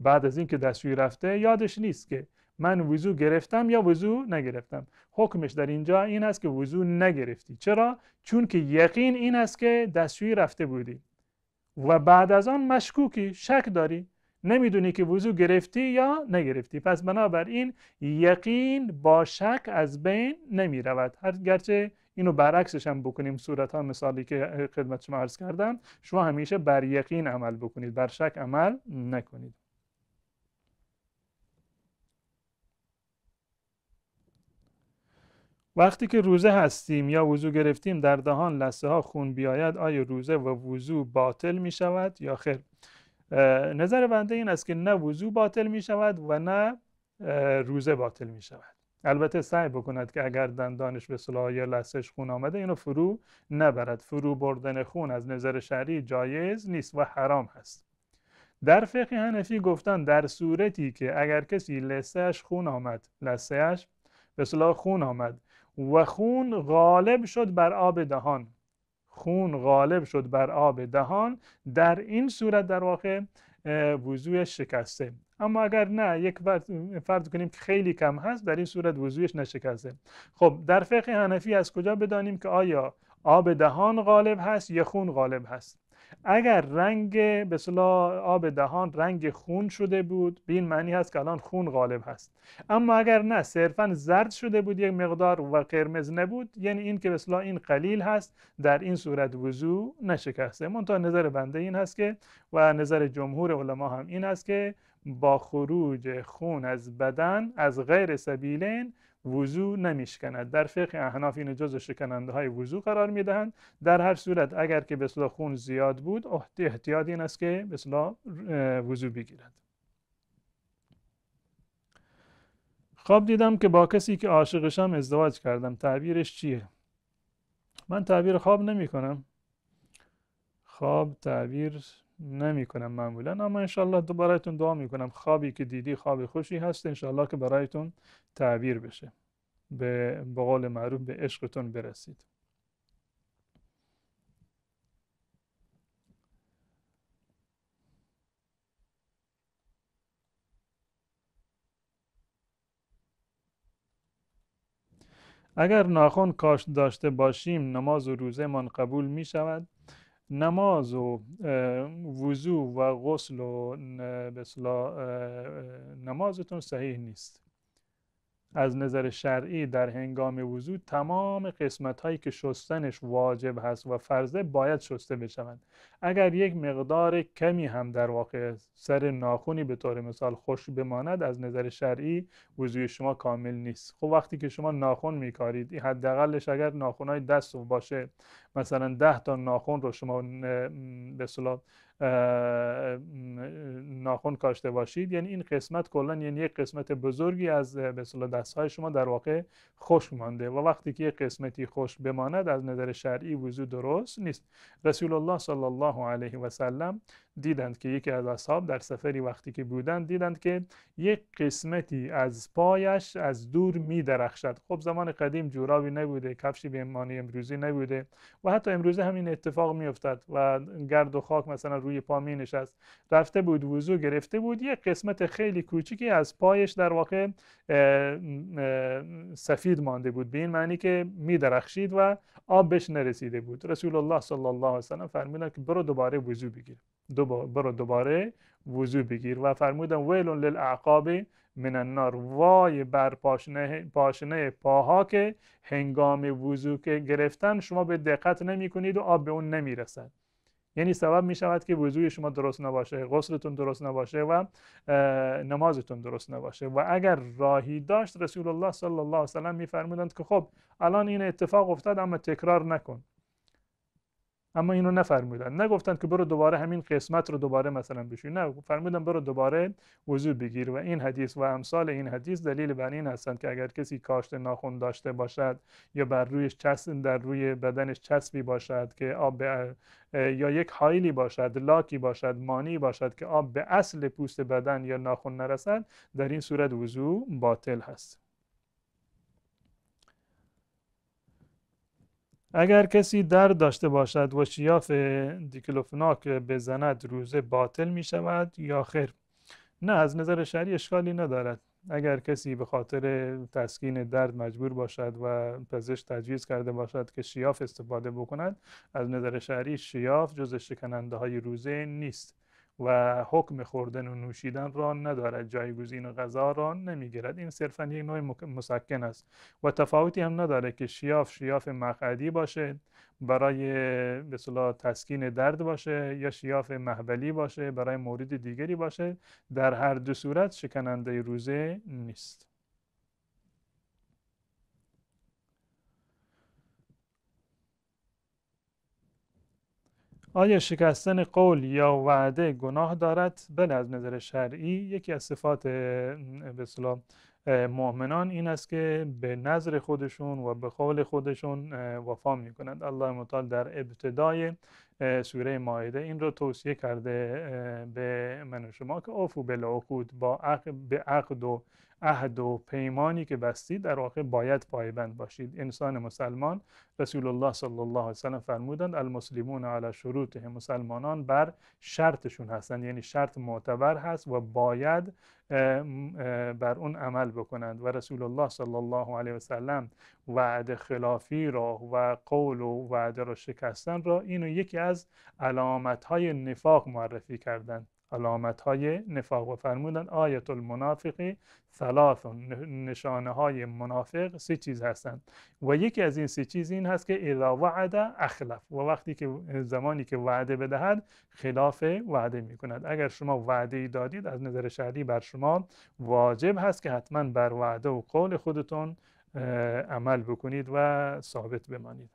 بعد از اینکه دستشویی رفته یادش نیست که من وضو گرفتم یا وضو نگرفتم حکمش در اینجا این است که وضو نگرفتی چرا چون که یقین این است که دستشویی رفته بودی و بعد از آن مشکوکی شک داری نمیدونی که وضو گرفتی یا نگرفتی پس بنابراین یقین با شک از بین نمی رود هر گرچه اینو برعکسش هم بکنیم صورت ها مثالی که خدمت شما عرض کردم شما همیشه بر یقین عمل بکنید بر شک عمل نکنید وقتی که روزه هستیم یا وضو گرفتیم در دهان لسه ها خون بیاید آیا روزه و وضو باطل می شود یا خیر نظر بنده این است که نه وضو باطل می شود و نه روزه باطل می شود البته سعی بکند که اگر دندانش به صلاح یا لسهش خون آمده اینو فرو نبرد فرو بردن خون از نظر شرعی جایز نیست و حرام هست در فقه هنفی گفتن در صورتی که اگر کسی لسهش خون آمد لسهش به صلاح خون آمد و خون غالب شد بر آب دهان خون غالب شد بر آب دهان در این صورت در واقع وضوع شکسته اما اگر نه یک فرض کنیم که خیلی کم هست در این صورت وضوعش نشکسته خب در فقه حنفی از کجا بدانیم که آیا آب دهان غالب هست یا خون غالب هست اگر رنگ به آب دهان رنگ خون شده بود به این معنی هست که الان خون غالب هست اما اگر نه صرفا زرد شده بود یک مقدار و قرمز نبود یعنی این که به این قلیل هست در این صورت وضوع نشکسته منتها نظر بنده این هست که و نظر جمهور علما هم این است که با خروج خون از بدن از غیر سبیلین وضو نمیشکند در فقه احناف این جزء شکننده های وضو قرار میدهند در هر صورت اگر که به خون زیاد بود احتیاط این است که به وضو بگیرد خواب دیدم که با کسی که عاشقشم ازدواج کردم تعبیرش چیه من تعبیر خواب نمی کنم خواب تعبیر نمیکنم معمولا اما انشالله دو برایتون دعا میکنم خوابی که دیدی خواب خوشی هست انشالله که برایتون تعبیر بشه به قول معروف به عشقتون برسید اگر ناخون کاش داشته باشیم نماز و روزه من قبول می شود نماز و وضوع و غسل و به نمازتون صحیح نیست از نظر شرعی در هنگام وضوع تمام قسمت هایی که شستنش واجب هست و فرضه باید شسته بشوند اگر یک مقدار کمی هم در واقع سر ناخونی به طور مثال خوش بماند از نظر شرعی وضوع شما کامل نیست خب وقتی که شما ناخون میکارید حداقلش اگر ناخونهای دست باشه مثلا ده تا ناخون رو شما به ناخون کاشته باشید یعنی این قسمت کلا یعنی یک قسمت بزرگی از به اصطلاح دستهای شما در واقع خوش مانده و وقتی که یک قسمتی خوش بماند از نظر شرعی وضو درست نیست رسول الله صلی الله علیه و سلم دیدند که یکی از اصحاب در سفری وقتی که بودند دیدند که یک قسمتی از پایش از دور می درخشد خب زمان قدیم جورابی نبوده کفشی به امانی امروزی نبوده و حتی امروزه همین اتفاق می افتد و گرد و خاک مثلا روی پا می نشست رفته بود وضو گرفته بود یک قسمت خیلی کوچیکی از پایش در واقع سفید مانده بود به این معنی که می درخشید و آب بهش نرسیده بود رسول الله صلی الله علیه و سلم فرمودند که برو دوباره وضو بگیر برو دوباره وضو بگیر و فرمودن ویل للاعقاب من النار وای بر پاشنه, پاشنه پاها که هنگام وضو که گرفتن شما به دقت نمی کنید و آب به اون نمی رسد یعنی سبب می شود که وضوع شما درست نباشه غسلتون درست نباشه و نمازتون درست نباشه و اگر راهی داشت رسول الله صلی الله علیه و می فرمودند که خب الان این اتفاق افتاد اما تکرار نکن اما اینو نفرمودن نگفتند که برو دوباره همین قسمت رو دوباره مثلا بشوی نه فرمودن برو دوباره وضو بگیر و این حدیث و امثال این حدیث دلیل بر این هستند که اگر کسی کاشت ناخون داشته باشد یا بر رویش چسب در روی بدنش چسبی باشد که آب یا یک حایلی باشد لاکی باشد مانی باشد که آب به اصل پوست بدن یا ناخون نرسد در این صورت وضو باطل هست اگر کسی درد داشته باشد و شیاف دیکلوفناک بزند روزه باطل می شود یا خیر نه از نظر شرعی اشکالی ندارد اگر کسی به خاطر تسکین درد مجبور باشد و پزشک تجویز کرده باشد که شیاف استفاده بکند از نظر شرعی شیاف جز شکننده های روزه نیست و حکم خوردن و نوشیدن را ندارد جایگزین غذا را نمیگیرد این صرفا یک نوع مسکن است و تفاوتی هم نداره که شیاف شیاف مقعدی باشه برای به تسکین درد باشه یا شیاف محبلی باشه برای مورد دیگری باشه در هر دو صورت شکننده روزه نیست آیا شکستن قول یا وعده گناه دارد؟ بله از نظر شرعی یکی از صفات به مؤمنان این است که به نظر خودشون و به قول خودشون وفا می کند. الله مطال در ابتدای سوره مایده این رو توصیه کرده به من و شما که آفو بالعقود با عقد به عقد و عهد و پیمانی که بستید در واقع باید پایبند باشید انسان مسلمان رسول الله صلی الله علیه وسلم فرمودند المسلمون علی شروطهم مسلمانان بر شرطشون هستند یعنی شرط معتبر هست و باید بر اون عمل بکنند و رسول الله صلی الله علیه وسلم وعد خلافی را و قول و وعده را شکستن را اینو یکی از علامت های نفاق معرفی کردند علامت های نفاق و فرمودند آیت المنافقی ثلاث نشانه های منافق سه چیز هستند و یکی از این سه چیز این هست که اذا وعده اخلف و وقتی که زمانی که وعده بدهد خلاف وعده می کند اگر شما وعده ای دادید از نظر شرعی بر شما واجب هست که حتما بر وعده و قول خودتون عمل بکنید و ثابت بمانید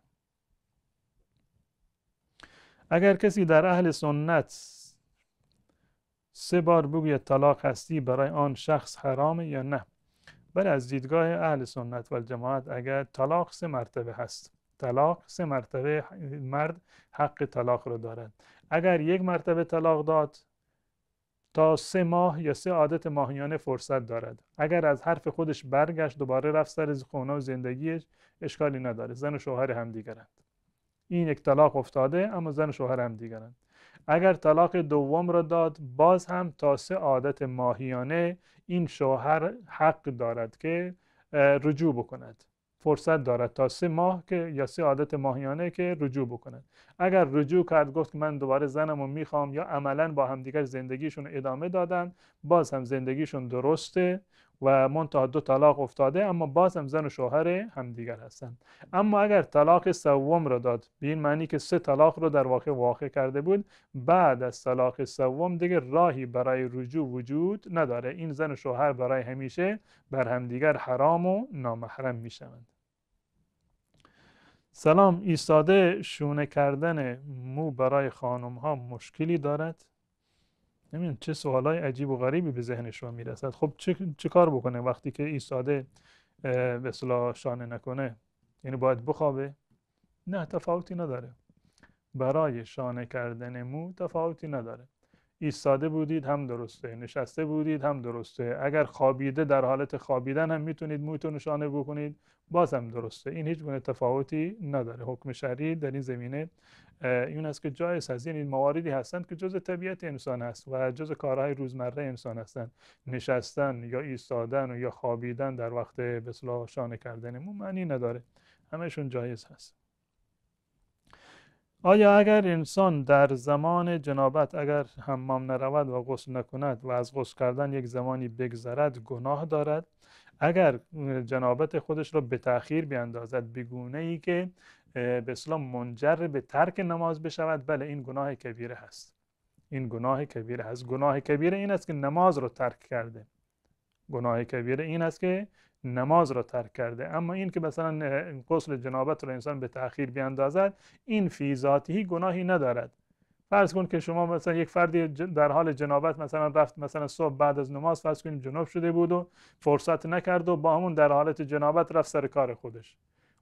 اگر کسی در اهل سنت سه بار بگوید طلاق هستی برای آن شخص حرامه یا نه بله از دیدگاه اهل سنت و جماعت اگر طلاق سه مرتبه هست طلاق سه مرتبه مرد حق طلاق رو دارد اگر یک مرتبه طلاق داد تا سه ماه یا سه عادت ماهیانه فرصت دارد اگر از حرف خودش برگشت دوباره رفت سر خونه و زندگیش اشکالی نداره زن و شوهر هم دیگرند این یک طلاق افتاده اما زن و شوهر هم دیگرند اگر طلاق دوم را داد باز هم تا سه عادت ماهیانه این شوهر حق دارد که رجوع بکند فرصت دارد تا سه ماه که یا سه عادت ماهیانه که رجوع بکند. اگر رجوع کرد گفت که من دوباره زنم رو میخوام یا عملا با همدیگر زندگیشون ادامه دادن باز هم زندگیشون درسته و منتها دو طلاق افتاده اما باز هم زن و شوهر همدیگر هستند اما اگر طلاق سوم را داد به این معنی که سه طلاق رو در واقع واقع کرده بود بعد از طلاق سوم دیگه راهی برای رجوع وجود نداره این زن و شوهر برای همیشه بر همدیگر حرام و نامحرم می شوند سلام ایستاده شونه کردن مو برای خانم ها مشکلی دارد نمیدونم چه های عجیب و غریبی به ذهن شما میرسد خب چه, چه کار بکنه وقتی که ایستاده به صلاح شانه نکنه یعنی باید بخوابه نه تفاوتی نداره برای شانه کردن مو تفاوتی نداره ایستاده بودید هم درسته نشسته بودید هم درسته اگر خوابیده در حالت خوابیدن هم میتونید مویتون شانه بکنید باز هم درسته این هیچ گونه تفاوتی نداره حکم شرعی در این زمینه این است که جایز هست یعنی مواردی هستند که جز طبیعت انسان هست و جز کارهای روزمره انسان هستند نشستن یا ایستادن و یا خوابیدن در وقت به شانه کردن مو معنی نداره همشون جایز هست آیا اگر انسان در زمان جنابت اگر حمام نرود و غسل نکند و از غسل کردن یک زمانی بگذرد گناه دارد اگر جنابت خودش را به تأخیر بیاندازد بگونه ای که به منجر به ترک نماز بشود بله این گناه کبیره هست این گناه کبیره هست گناه کبیره این است که نماز رو ترک کرده گناه کبیره این است که نماز را ترک کرده اما این که مثلا غسل جنابت را انسان به تاخیر بیاندازد این فی گناهی ندارد فرض کن که شما مثلا یک فردی در حال جنابت مثلا رفت مثلا صبح بعد از نماز فرض کنیم جنوب شده بود و فرصت نکرد و با همون در حالت جنابت رفت سر کار خودش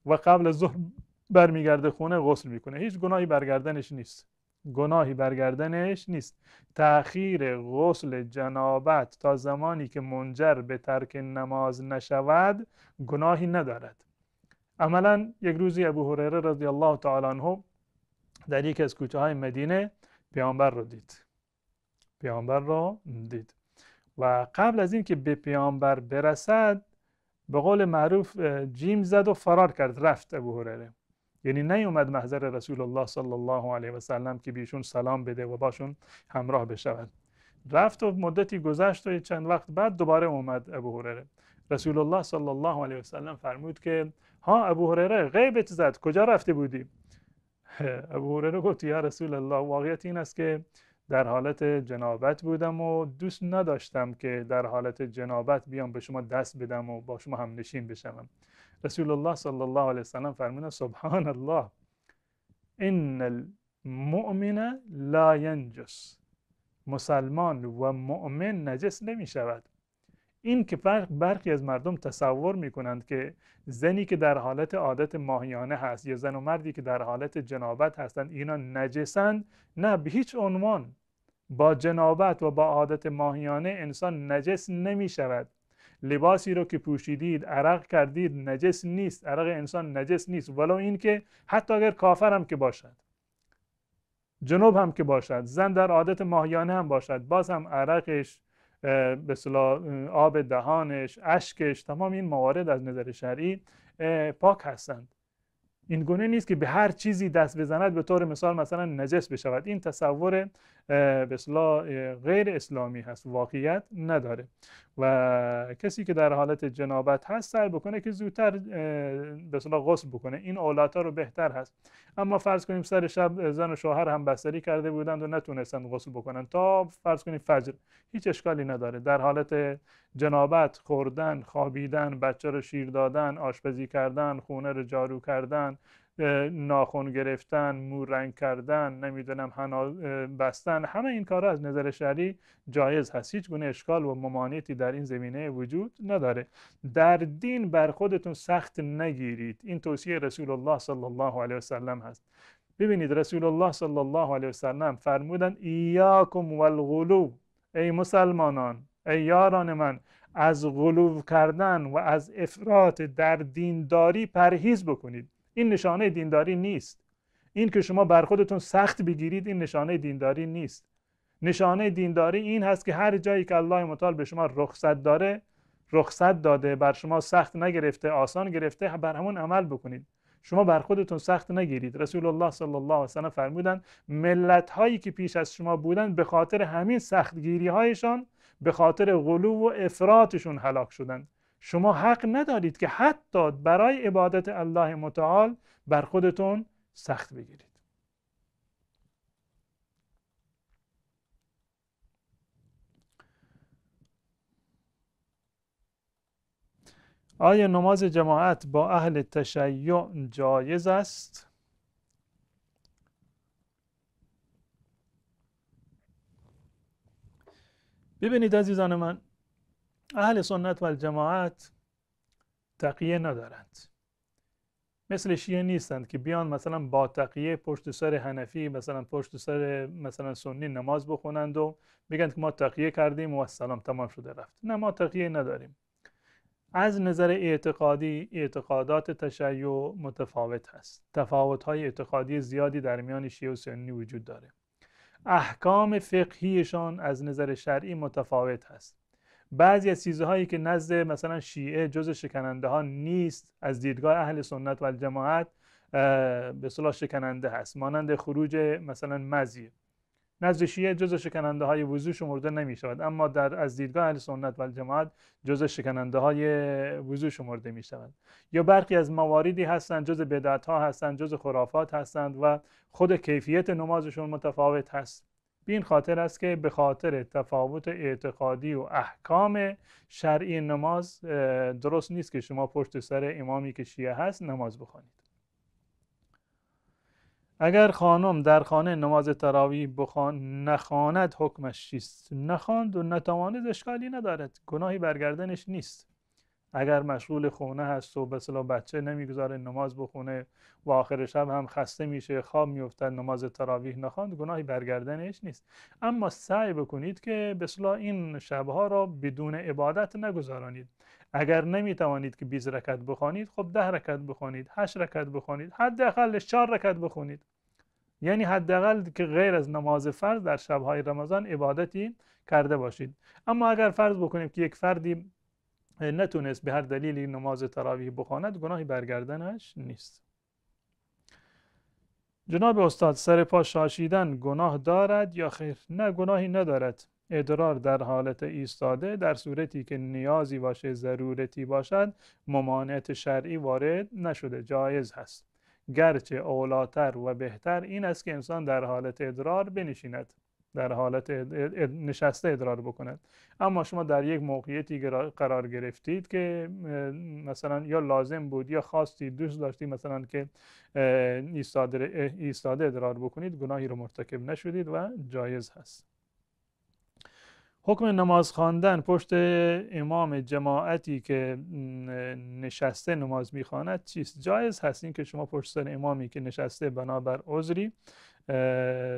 و قبل ظهر برمیگرده خونه غسل میکنه هیچ گناهی برگردنش نیست گناهی برگردنش نیست تاخیر غسل جنابت تا زمانی که منجر به ترک نماز نشود گناهی ندارد عملا یک روزی ابو هریره رضی الله تعالی عنه در یکی از کوچه های مدینه پیامبر را دید پیامبر را دید و قبل از اینکه به پیامبر برسد به قول معروف جیم زد و فرار کرد رفت ابو هریره یعنی نیومد محضر رسول الله صلی الله علیه و سلم که بیشون سلام بده و باشون همراه بشود رفت و مدتی گذشت و چند وقت بعد دوباره اومد ابو هرره رسول الله صلی الله علیه و سلم فرمود که ها ابو هرره غیبت زد کجا رفته بودی (laughs) ابو هرره گفت یا رسول الله واقعیت این است که در حالت جنابت بودم و دوست نداشتم که در حالت جنابت بیام به شما دست بدم و با شما هم نشین بشم رسول الله صلی الله علیه وسلم فرمودن سبحان الله ان المؤمن لا ینجس مسلمان و مؤمن نجس نمی شود این که فرق برخی از مردم تصور می کنند که زنی که در حالت عادت ماهیانه هست یا زن و مردی که در حالت جنابت هستند اینا نجسند نه به هیچ عنوان با جنابت و با عادت ماهیانه انسان نجس نمی شود لباسی رو که پوشیدید عرق کردید نجس نیست عرق انسان نجس نیست ولو اینکه حتی اگر کافر هم که باشد جنوب هم که باشد زن در عادت ماهیانه هم باشد باز هم عرقش به آب دهانش اشکش تمام این موارد از نظر شرعی پاک هستند این گونه نیست که به هر چیزی دست بزند به طور مثال مثلا نجس بشود این تصور به غیر اسلامی هست واقعیت نداره و کسی که در حالت جنابت هست سعی بکنه که زودتر به غسل بکنه این اولاتا ها رو بهتر هست اما فرض کنیم سر شب زن و شوهر هم بستری کرده بودند و نتونستن غسل بکنن تا فرض کنیم فجر هیچ اشکالی نداره در حالت جنابت خوردن خوابیدن بچه رو شیر دادن آشپزی کردن خونه رو جارو کردن ناخون گرفتن رنگ کردن نمیدونم حنا بستن همه این کارا از نظر شرعی جایز هست هیچ گونه اشکال و ممانعتی در این زمینه وجود نداره در دین بر خودتون سخت نگیرید این توصیه رسول الله صلی الله علیه وسلم هست ببینید رسول الله صلی الله علیه وسلم فرمودن ایاکم والغلو ای مسلمانان ای یاران من از غلو کردن و از افراط در دینداری پرهیز بکنید این نشانه دینداری نیست این که شما بر خودتون سخت بگیرید این نشانه دینداری نیست نشانه دینداری این هست که هر جایی که الله متعال به شما رخصت داره رخصت داده بر شما سخت نگرفته آسان گرفته بر همون عمل بکنید شما بر خودتون سخت نگیرید رسول الله صلی الله علیه و سلم فرمودند ملت هایی که پیش از شما بودند به خاطر همین سخت گیری هایشان به خاطر غلو و افراطشون هلاک شدند شما حق ندارید که حتی برای عبادت الله متعال بر خودتون سخت بگیرید آیا نماز جماعت با اهل تشیع جایز است؟ ببینید عزیزان من اهل سنت و جماعت تقیه ندارند مثل شیعه نیستند که بیان مثلا با تقیه پشت سر هنفی مثلا پشت سر مثلا سنی نماز بخونند و بگند که ما تقیه کردیم و سلام تمام شده رفت نه ما تقیه نداریم از نظر اعتقادی اعتقادات تشیع متفاوت هست تفاوت های اعتقادی زیادی در میان شیعه و سنی وجود داره احکام فقهیشان از نظر شرعی متفاوت هست بعضی از چیزهایی که نزد مثلا شیعه جز شکننده ها نیست از دیدگاه اهل سنت و جماعت به صلاح شکننده هست مانند خروج مثلا مزی نزد شیعه جز شکننده های وضو شمرده نمی شود اما در از دیدگاه اهل سنت و جماعت جز شکننده های وضو شمرده می شود یا برخی از مواردی هستند جز بدعت ها هستند جز خرافات هستند و خود کیفیت نمازشون متفاوت هست بین این خاطر است که به خاطر تفاوت اعتقادی و احکام شرعی نماز درست نیست که شما پشت سر امامی که شیعه هست نماز بخوانید اگر خانم در خانه نماز تراوی بخوان نخواند حکمش چیست نخواند و نتواند اشکالی ندارد گناهی برگردنش نیست اگر مشغول خونه هست و به بچه نمیگذاره نماز بخونه و آخر شب هم خسته میشه خواب میفته نماز تراویح نخواند گناهی برگردنش نیست اما سعی بکنید که به این شبها را بدون عبادت نگذارانید اگر نمیتوانید که 20 رکت بخوانید خب ده رکت بخوانید 8 رکت بخوانید حداقل 4 رکت بخوانید یعنی حداقل که غیر از نماز فرض در شبهای رمضان عبادتی کرده باشید اما اگر فرض بکنیم که یک فردی نتونست به هر دلیلی نماز تراویح بخواند گناهی برگردنش نیست جناب استاد سر پا شاشیدن گناه دارد یا خیر نه گناهی ندارد ادرار در حالت ایستاده در صورتی که نیازی باشه ضرورتی باشد ممانعت شرعی وارد نشده جایز هست گرچه اولاتر و بهتر این است که انسان در حالت ادرار بنشیند در حالت نشسته ادرار بکند اما شما در یک موقعیتی قرار گرفتید که مثلا یا لازم بود یا خواستی دوست داشتید مثلا که ایستاده ادرار بکنید گناهی رو مرتکب نشدید و جایز هست حکم نماز خواندن پشت امام جماعتی که نشسته نماز میخواند چیست جایز هست این که شما پشت سر امامی که نشسته بنابر عذری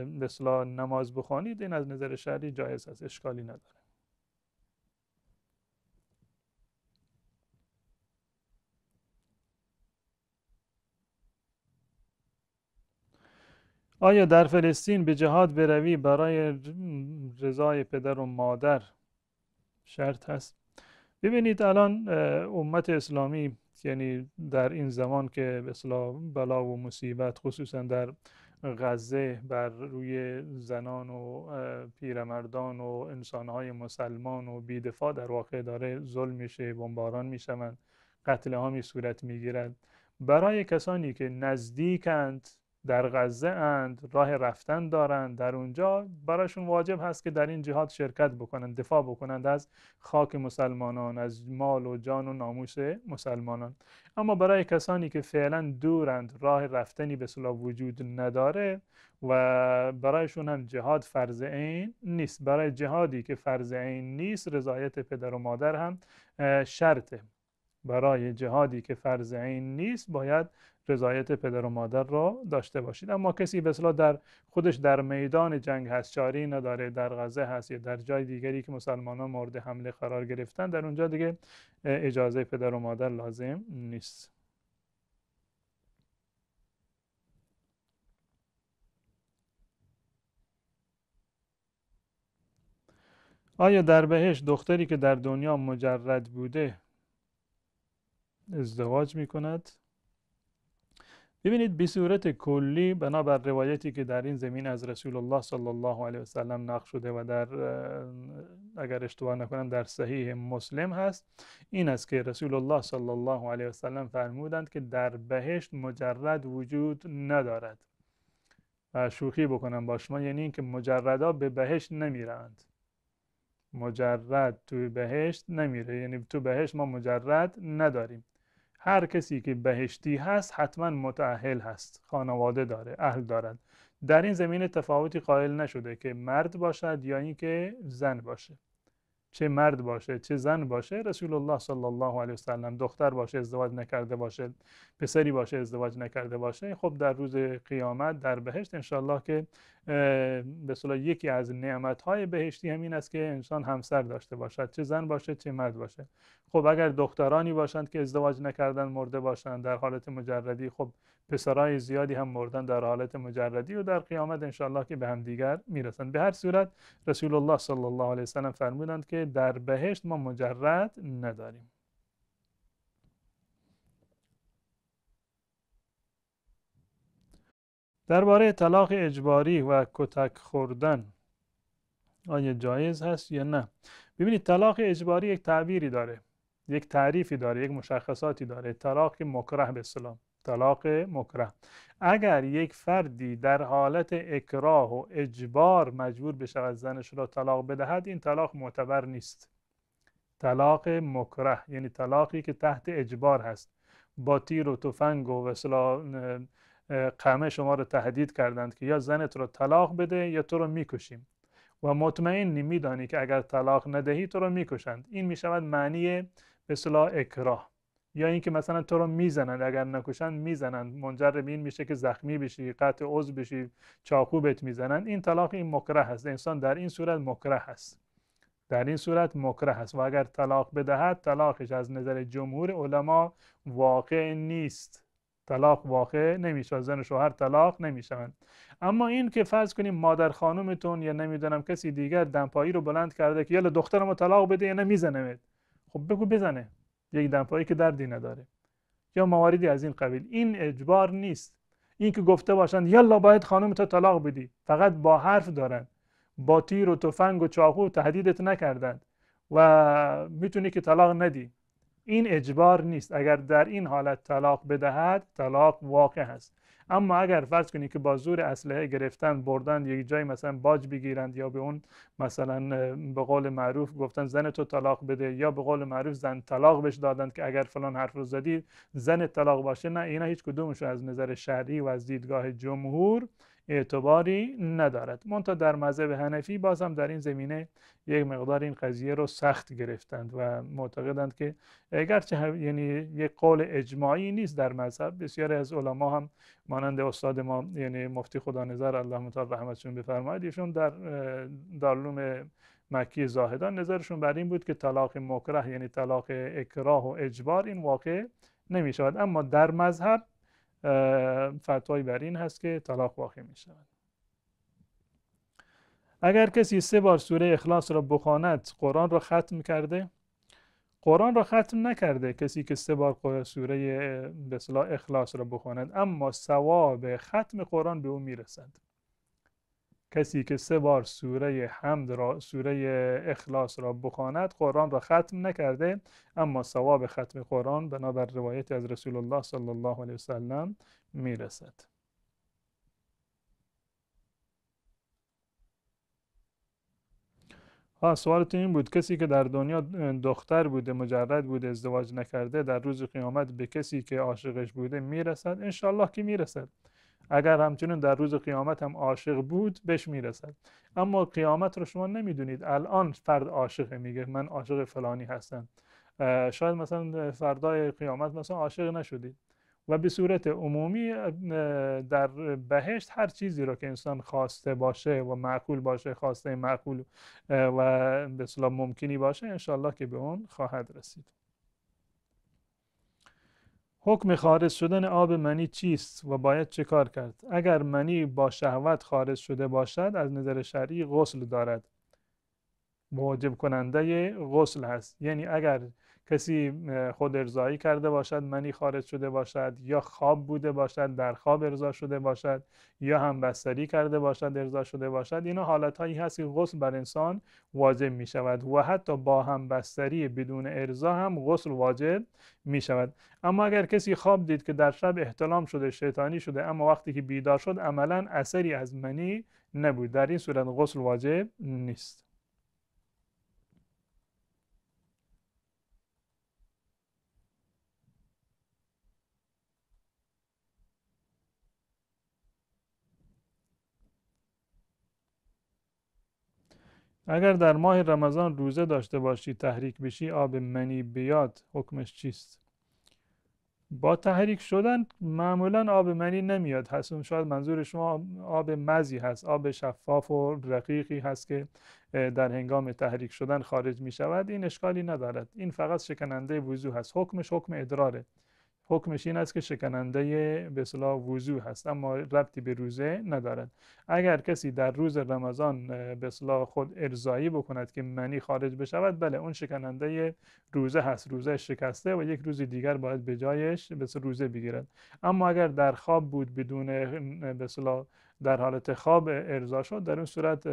مثلا نماز بخوانید این از نظر شرعی جایز است اشکالی نداره آیا در فلسطین به جهاد بروی برای رضای پدر و مادر شرط هست ببینید الان امت اسلامی یعنی در این زمان که اصلا بلا و مصیبت خصوصا در غزه بر روی زنان و پیرمردان و انسانهای مسلمان و بیدفاع در واقع داره ظلم میشه بمباران میشوند قتل ها می صورت میگیرد برای کسانی که نزدیکند در غزه اند راه رفتن دارند در اونجا براشون واجب هست که در این جهاد شرکت بکنند دفاع بکنند از خاک مسلمانان از مال و جان و ناموس مسلمانان اما برای کسانی که فعلا دورند راه رفتنی به صلاح وجود نداره و برایشون هم جهاد فرض عین نیست برای جهادی که فرض عین نیست رضایت پدر و مادر هم شرطه برای جهادی که فرض عین نیست باید رضایت پدر و مادر را داشته باشید اما کسی به در خودش در میدان جنگ هست چاری نداره در غزه هست یا در جای دیگری که مسلمانان مورد حمله قرار گرفتن در اونجا دیگه اجازه پدر و مادر لازم نیست آیا در بهش دختری که در دنیا مجرد بوده ازدواج می کند؟ ببینید به صورت کلی بنابر روایتی که در این زمین از رسول الله صلی الله علیه وسلم نقل شده و در اگر اشتباه نکنم در صحیح مسلم هست این است که رسول الله صلی الله علیه وسلم فرمودند که در بهشت مجرد وجود ندارد و شوخی بکنم با شما یعنی اینکه مجردا به بهشت نمیرند مجرد توی بهشت نمیره یعنی تو بهشت ما مجرد نداریم هر کسی که بهشتی هست حتما متعهل هست خانواده داره اهل دارد در این زمین تفاوتی قائل نشده که مرد باشد یا اینکه زن باشه چه مرد باشه چه زن باشه رسول الله صلی الله علیه وسلم دختر باشه ازدواج نکرده باشه پسری باشه ازدواج نکرده باشه خب در روز قیامت در بهشت انشالله که به صلاح یکی از نعمت های بهشتی همین است که انسان همسر داشته باشد چه زن باشه چه مرد باشه خب اگر دخترانی باشند که ازدواج نکردن مرده باشند در حالت مجردی خب پسرای زیادی هم مردن در حالت مجردی و در قیامت انشاءالله که به هم دیگر میرسند به هر صورت رسول الله صلی الله علیه وسلم فرمودند که در بهشت ما مجرد نداریم درباره طلاق اجباری و کتک خوردن آیا جایز هست یا نه ببینید طلاق اجباری یک تعبیری داره یک تعریفی داره یک مشخصاتی داره طلاق مکره به اسلام طلاق مکره اگر یک فردی در حالت اکراه و اجبار مجبور بشود زنش را طلاق بدهد این طلاق معتبر نیست طلاق مکره یعنی طلاقی که تحت اجبار هست با تیر و تفنگ و وسلا قمه شما رو تهدید کردند که یا زنت رو طلاق بده یا تو رو میکشیم و مطمئن میدانی که اگر طلاق ندهی تو رو میکشند این میشود معنی به اکراه یا اینکه مثلا تو رو میزنن اگر نکشند میزنن منجر به این میشه که زخمی بشی قطع عضو بشی چاقو بهت میزنن این طلاق این مکره هست انسان در این صورت مکره هست در این صورت مکره هست و اگر طلاق بدهد طلاقش از نظر جمهور علما واقع نیست طلاق واقع نمیشه زن و شوهر طلاق نمیشوند اما این که فرض کنیم مادر خانومتون یا نمیدونم کسی دیگر دمپایی رو بلند کرده که یالا دخترمو طلاق بده یا نمیزنه خب بگو بزنه یک دفعه که دردی نداره یا مواردی از این قبیل این اجبار نیست این که گفته باشند یلا باید خانم تا طلاق بدی فقط با حرف دارند با تیر و تفنگ و چاقو تهدیدت نکردند و میتونی که طلاق ندی این اجبار نیست اگر در این حالت طلاق بدهد طلاق واقع هست اما اگر فرض کنید که با زور اسلحه گرفتن بردن یک جای مثلا باج بگیرند یا به اون مثلا به قول معروف گفتن زن تو طلاق بده یا به قول معروف زن طلاق بهش دادند که اگر فلان حرف رو زدی زن طلاق باشه نه اینا هیچ کدومش از نظر شرعی و از دیدگاه جمهور اعتباری ندارد مونتا در مذهب هنفی باز هم در این زمینه یک مقدار این قضیه رو سخت گرفتند و معتقدند که اگرچه یعنی یک قول اجماعی نیست در مذهب بسیاری از علما هم مانند استاد ما یعنی مفتی خدا نظر الله متعال رحمتشون بفرماید ایشون در دارلوم مکی زاهدان نظرشون بر این بود که طلاق مکره یعنی طلاق اکراه و اجبار این واقع نمی شود اما در مذهب فتوای بر این هست که طلاق واقع می شود اگر کسی سه بار سوره اخلاص را بخواند قرآن را ختم کرده قرآن را ختم نکرده کسی که سه بار سوره به اخلاص را بخواند اما ثواب ختم قرآن به او میرسد کسی که سه بار سوره حمد را سوره اخلاص را بخواند قرآن را ختم نکرده اما ثواب ختم قرآن بنابر روایت از رسول الله صلی الله علیه وسلم میرسد ها سوالتون این بود کسی که در دنیا دختر بوده مجرد بوده ازدواج نکرده در روز قیامت به کسی که عاشقش بوده میرسد انشالله که میرسد اگر همچنین در روز قیامت هم عاشق بود بهش میرسد اما قیامت رو شما نمیدونید الان فرد عاشقه میگه من عاشق فلانی هستم شاید مثلا فردای قیامت مثلا عاشق نشدید و به صورت عمومی در بهشت هر چیزی را که انسان خواسته باشه و معقول باشه خواسته معقول و به ممکنی باشه انشالله که به اون خواهد رسید حکم خارج شدن آب منی چیست و باید چه کار کرد اگر منی با شهوت خارج شده باشد از نظر شرعی غسل دارد موجب کننده غسل هست یعنی اگر کسی خود ارزایی کرده باشد منی خارج شده باشد یا خواب بوده باشد در خواب ارضا شده باشد یا همبستری کرده باشد ارضا شده باشد اینا حالت هایی هست که غسل بر انسان واجب می شود و حتی با همبستری بدون ارضا هم غسل واجب می شود اما اگر کسی خواب دید که در شب احتلام شده شیطانی شده اما وقتی که بیدار شد عملا اثری از منی نبود در این صورت غسل واجب نیست اگر در ماه رمضان روزه داشته باشی تحریک بشی آب منی بیاد حکمش چیست با تحریک شدن معمولا آب منی نمیاد هستم شاید منظور شما آب مزی هست آب شفاف و رقیقی هست که در هنگام تحریک شدن خارج می شود این اشکالی ندارد این فقط شکننده وضوع هست حکمش حکم ادراره حکمش این است که شکننده به اصطلاح وضو هست اما ربطی به روزه ندارد اگر کسی در روز رمضان به خود ارزایی بکند که منی خارج بشود بله اون شکننده روزه هست روزه شکسته و یک روز دیگر باید به جایش به روزه بگیرد اما اگر در خواب بود بدون به در حالت خواب ارضا شد در اون صورت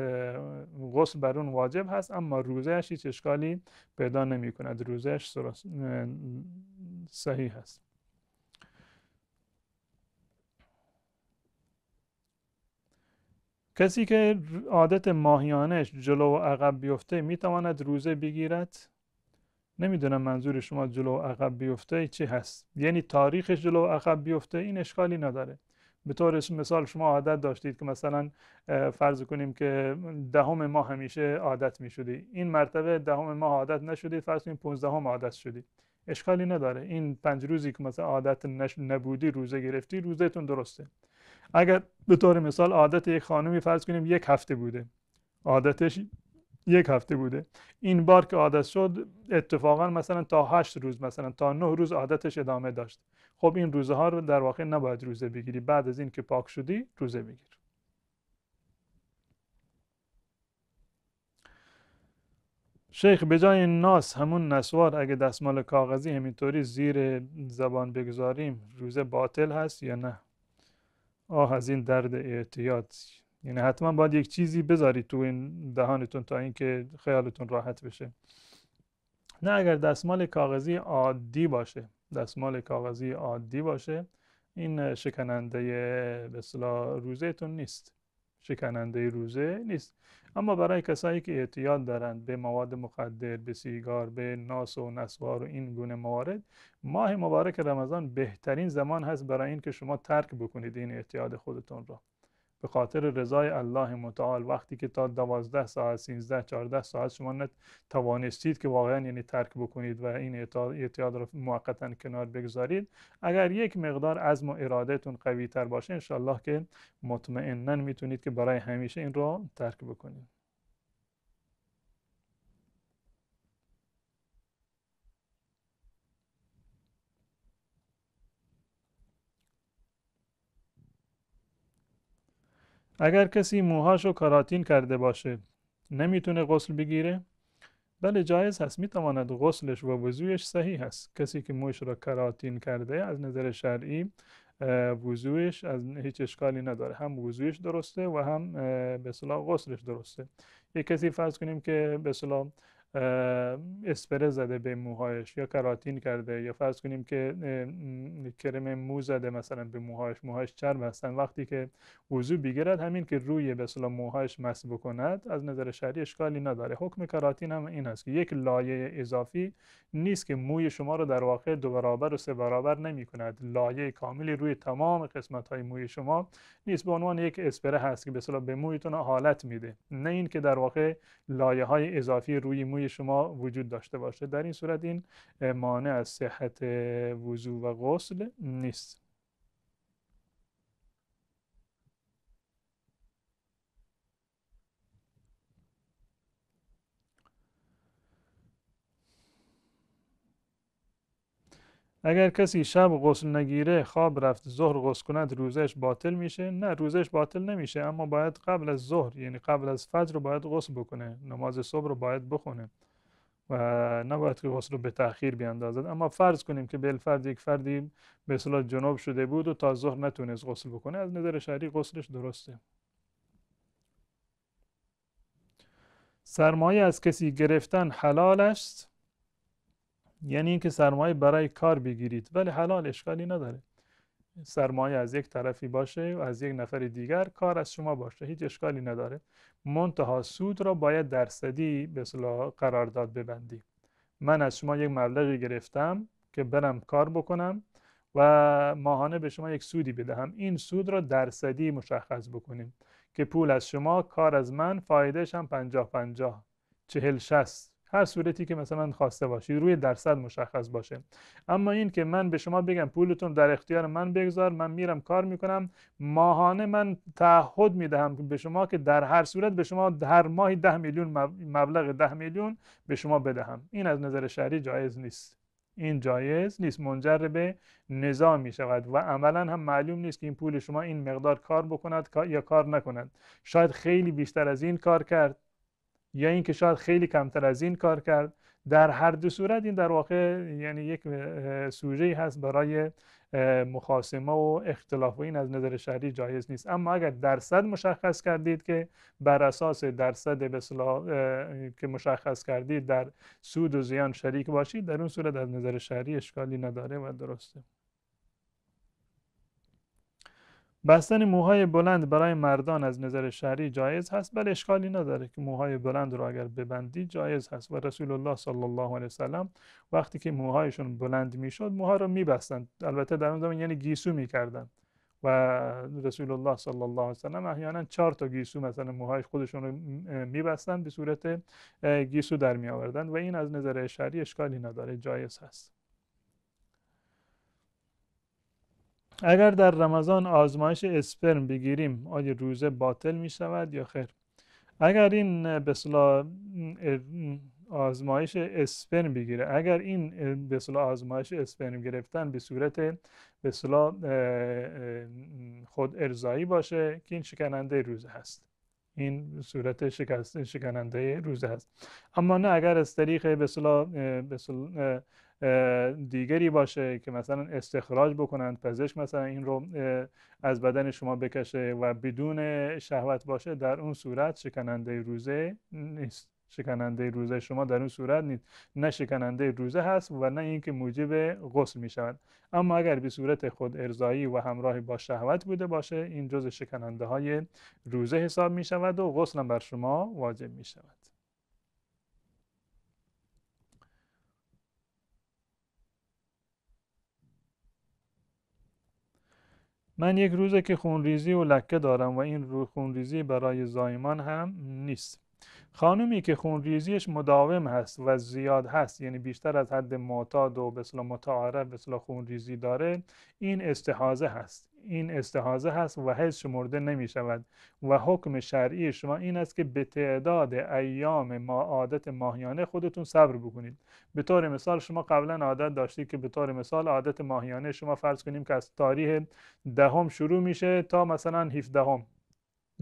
غسل بر اون واجب هست اما روزه هیچ اشکالی پیدا نمی کند روزش صحیح هست کسی که عادت ماهیانش جلو و عقب بیفته میتواند روزه بگیرد نمیدونم منظور شما جلو و عقب بیفته چی هست یعنی تاریخش جلو و عقب بیفته این اشکالی نداره به طور مثال شما عادت داشتید که مثلا فرض کنیم که دهم ماه همیشه عادت می این مرتبه دهم ماه عادت نشدید فرض کنیم پونزدهم عادت شدی اشکالی نداره این پنج روزی که مثلا عادت نبودی روزه گرفتی روزهتون درسته اگر به طور مثال عادت یک خانمی فرض کنیم یک هفته بوده عادتش یک هفته بوده این بار که عادت شد اتفاقا مثلا تا هشت روز مثلا تا نه روز عادتش ادامه داشت خب این روزه ها رو در واقع نباید روزه بگیری بعد از این که پاک شدی روزه بگیر شیخ به جای ناس همون نسوار اگه دستمال کاغذی همینطوری زیر زبان بگذاریم روزه باطل هست یا نه آه از این درد اعتیاد یعنی حتما باید یک چیزی بذارید تو این دهانتون تا اینکه خیالتون راحت بشه نه اگر دستمال کاغذی عادی باشه دستمال کاغذی عادی باشه این شکننده به روزهتون نیست شکننده روزه نیست اما برای کسایی که اعتیاد دارند به مواد مخدر به سیگار به ناس و نسوار و این گونه موارد ماه مبارک رمضان بهترین زمان هست برای اینکه شما ترک بکنید این اعتیاد خودتون را به خاطر رضای الله متعال وقتی که تا دوازده ساعت سینزده، 14 ساعت شما نت توانستید که واقعا یعنی ترک بکنید و این اعتیاد را موقتا کنار بگذارید اگر یک مقدار عزم و ارادهتون قوی تر باشه انشالله که مطمئنا میتونید که برای همیشه این را ترک بکنید اگر کسی موهاشو کاراتین کرده باشه نمیتونه غسل بگیره؟ بله جایز هست میتواند غسلش و وضویش صحیح هست کسی که موش را کراتین کرده از نظر شرعی وضویش از هیچ اشکالی نداره هم وضویش درسته و هم به صلاح غسلش درسته یک کسی فرض کنیم که به صلاح اسپره زده به موهایش یا کراتین کرده یا فرض کنیم که کرم مو زده مثلا به موهایش موهایش چرم هستن وقتی که وضو بگیرد همین که روی به اصطلاح موهایش مس بکند از نظر شرعی اشکالی نداره حکم کراتین هم این هست که یک لایه اضافی نیست که موی شما رو در واقع دو برابر و سه برابر نمی کند لایه کاملی روی تمام قسمت های موی شما نیست به عنوان یک اسپره هست که به به مویتون حالت میده نه اینکه در واقع لایه‌های اضافی روی موی شما وجود داشته باشه در این صورت این مانع از صحت وضوع و غسل نیست اگر کسی شب غسل نگیره خواب رفت ظهر غسل کند روزش باطل میشه نه روزش باطل نمیشه اما باید قبل از ظهر یعنی قبل از فجر رو باید غسل بکنه نماز صبح رو باید بخونه و نباید که غسل رو به تاخیر بیاندازد اما فرض کنیم که بالفرد یک فردی به اصطلاح جنوب شده بود و تا ظهر نتونست غسل بکنه از نظر شهری غسلش درسته سرمایه از کسی گرفتن حلال است یعنی اینکه سرمایه برای کار بگیرید ولی حلال اشکالی نداره سرمایه از یک طرفی باشه و از یک نفر دیگر کار از شما باشه هیچ اشکالی نداره منتها سود را باید درصدی به داد ببندی من از شما یک مبلغی گرفتم که برم کار بکنم و ماهانه به شما یک سودی بدهم این سود را درصدی مشخص بکنیم که پول از شما کار از من فایدهش هم پنجاه پنجاه چهل هر صورتی که مثلا خواسته باشید روی درصد مشخص باشه اما این که من به شما بگم پولتون در اختیار من بگذار من میرم کار میکنم ماهانه من تعهد میدهم به شما که در هر صورت به شما هر ماه ده میلیون مبلغ ده میلیون به شما بدهم این از نظر شهری جایز نیست این جایز نیست منجر به نزاع می شود و عملا هم معلوم نیست که این پول شما این مقدار کار بکند یا کار نکند شاید خیلی بیشتر از این کار کرد یا اینکه شاید خیلی کمتر از این کار کرد در هر دو صورت این در واقع یعنی یک سوژه هست برای مخاسمه و اختلاف و این از نظر شهری جایز نیست اما اگر درصد مشخص کردید که بر اساس درصد که مشخص کردید در سود و زیان شریک باشید در اون صورت از نظر شهری اشکالی نداره و درسته بستن موهای بلند برای مردان از نظر شرعی جایز هست بل اشکالی نداره که موهای بلند رو اگر ببندی جایز هست و رسول الله صلی الله علیه وسلم وقتی که موهایشون بلند میشد موها رو میبستند البته در اون زمان یعنی گیسو کردند و رسول الله صلی الله علیه وسلم احیانا چهار تا گیسو مثلا موهای خودشون رو میبستند به صورت گیسو در و این از نظر شرعی اشکالی نداره جایز هست اگر در رمضان آزمایش اسپرم بگیریم آیا روزه باطل می شود یا خیر اگر این به آزمایش اسپرم بگیره اگر این به آزمایش اسپرم گرفتن به صورت به خود ارزایی باشه که این شکننده روزه هست این صورت شکست شکننده روزه هست اما نه اگر از طریق به دیگری باشه که مثلا استخراج بکنند پزشک مثلا این رو از بدن شما بکشه و بدون شهوت باشه در اون صورت شکننده روزه نیست شکننده روزه شما در اون صورت نیست نه شکننده روزه هست و نه اینکه موجب غسل می شود اما اگر به صورت خود ارزایی و همراه با شهوت بوده باشه این جز شکننده های روزه حساب می شود و غسل بر شما واجب می شود من یک روزه که خونریزی و لکه دارم و این خونریزی برای زایمان هم نیست خانمی که ریزیش مداوم هست و زیاد هست یعنی بیشتر از حد معتاد و مثلا متعارف خون خونریزی داره این استحازه هست این استحازه هست و حز شمرده نمی شود و حکم شرعی شما این است که به تعداد ایام ما عادت ماهیانه خودتون صبر بکنید به طور مثال شما قبلا عادت داشتید که به طور مثال عادت ماهیانه شما فرض کنیم که از تاریخ دهم شروع میشه تا مثلا 17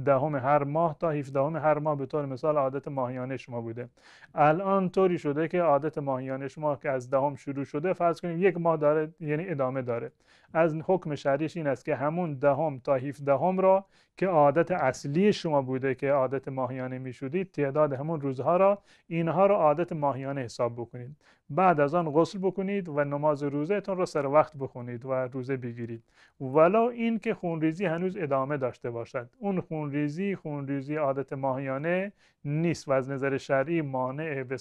دهم هر ماه تا هفدهم هر ماه به طور مثال عادت ماهیانه شما بوده الان طوری شده که عادت ماهیانه شما که از دهم شروع شده فرض کنیم یک ماه داره یعنی ادامه داره از حکم شرعیش این است که همون دهم ده تا هفدهم را که عادت اصلی شما بوده که عادت ماهیانه میشدید تعداد همون روزها را اینها را عادت ماهیانه حساب بکنید بعد از آن غسل بکنید و نماز روزهتون را سر وقت بخونید و روزه بگیرید ولو این که خونریزی هنوز ادامه داشته باشد اون خونریزی خونریزی عادت ماهیانه نیست و از نظر شرعی مانع به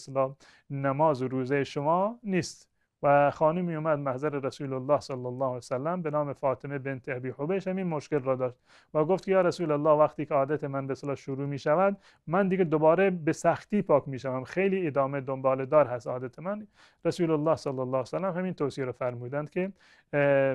نماز روزه شما نیست و خانمی اومد محضر رسول الله صلی الله علیه وسلم به نام فاطمه بنت ابی حبیش همین مشکل را داشت و گفت که یا رسول الله وقتی که عادت من به صلاح شروع می شود من دیگه دوباره به سختی پاک می شوم خیلی ادامه دنبال دار هست عادت من رسول الله صلی الله علیه وسلم همین توصیه را فرمودند که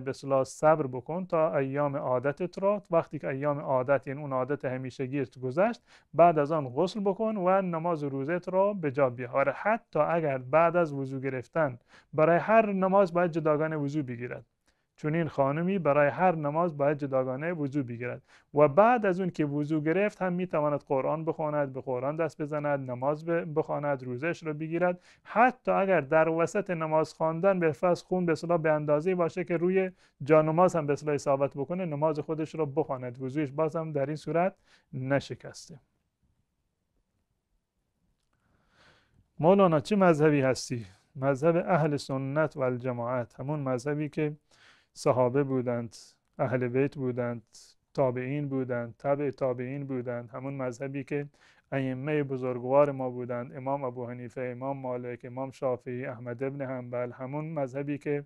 به صلاح صبر بکن تا ایام عادتت را وقتی که ایام عادت یعنی اون عادت همیشگیت گذشت بعد از آن غسل بکن و نماز روزت را به جا بیار حتی اگر بعد از وضو گرفتن برای هر نماز باید جداگانه وضو بگیرد چون این خانمی برای هر نماز باید جداگانه وضو بگیرد و بعد از اون که وضو گرفت هم میتواند قرآن بخواند به قرآن دست بزند نماز بخواند روزش رو بگیرد حتی اگر در وسط نماز خواندن به فرض خون به صلاح به اندازه باشه که روی جانماز هم به صلاح اصابت بکنه نماز خودش رو بخواند وضویش باز هم در این صورت نشکسته مولانا چه مذهبی هستی مذهب اهل سنت و الجماعت همون مذهبی که صحابه بودند اهل بیت بودند تابعین بودند تبع تابعین بودند همون مذهبی که ائمه بزرگوار ما بودند امام ابو حنیفه امام مالک امام شافعی احمد ابن حنبل همون مذهبی که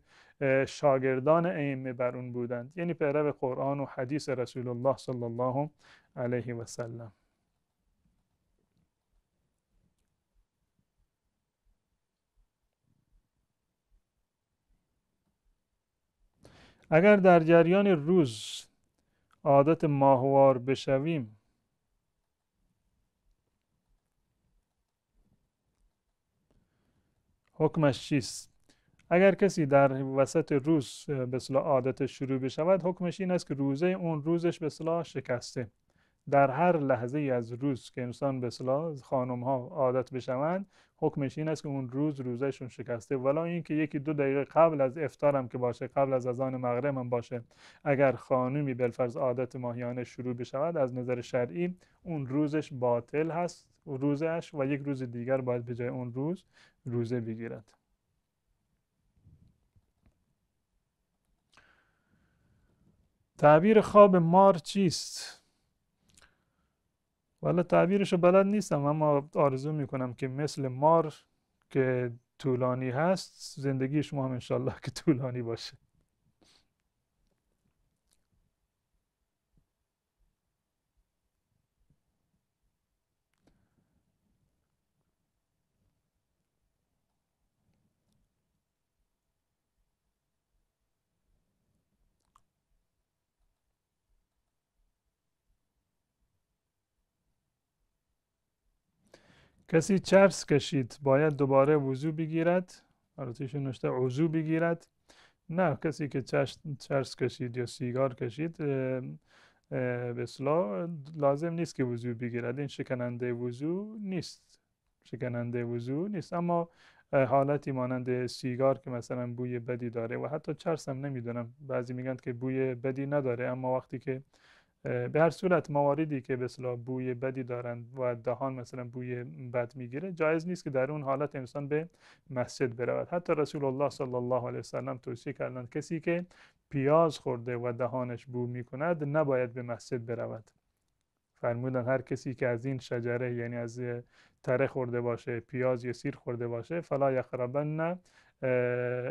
شاگردان ائمه بر اون بودند یعنی پیرو قرآن و حدیث رسول الله صلی الله علیه و سلم اگر در جریان روز عادت ماهوار بشویم حکمش چیست اگر کسی در وسط روز به عادت شروع بشود حکمش این است که روزه اون روزش به صلاح شکسته در هر لحظه ای از روز که انسان به اصطلاح خانم ها عادت بشوند حکمش این است که اون روز روزشون شکسته ولا اینکه یکی دو دقیقه قبل از افتارم که باشه قبل از اذان مغرب هم باشه اگر خانومی بالفرض عادت ماهیانه شروع بشود از نظر شرعی اون روزش باطل هست روزش و یک روز دیگر باید به جای اون روز روزه بگیرد تعبیر خواب مار چیست والا تعبیرش بلد نیستم اما آرزو میکنم که مثل مار که طولانی هست زندگی شما هم انشالله که طولانی باشه کسی چرس کشید باید دوباره وضو بگیرد البته نشته وضو بگیرد نه کسی که چرس کشید یا سیگار کشید به لازم نیست که وضو بگیرد این شکننده وضو نیست شکننده وضو نیست اما حالتی مانند سیگار که مثلا بوی بدی داره و حتی چرس هم نمیدونم بعضی میگن که بوی بدی نداره اما وقتی که به هر صورت مواردی که به بوی بدی دارند و دهان مثلا بوی بد میگیره جایز نیست که در اون حالت انسان به مسجد برود حتی رسول الله صلی الله علیه وسلم توصیه کردند کسی که پیاز خورده و دهانش بو میکند نباید به مسجد برود فرمودن هر کسی که از این شجره یعنی از تره خورده باشه پیاز یا سیر خورده باشه فلا نه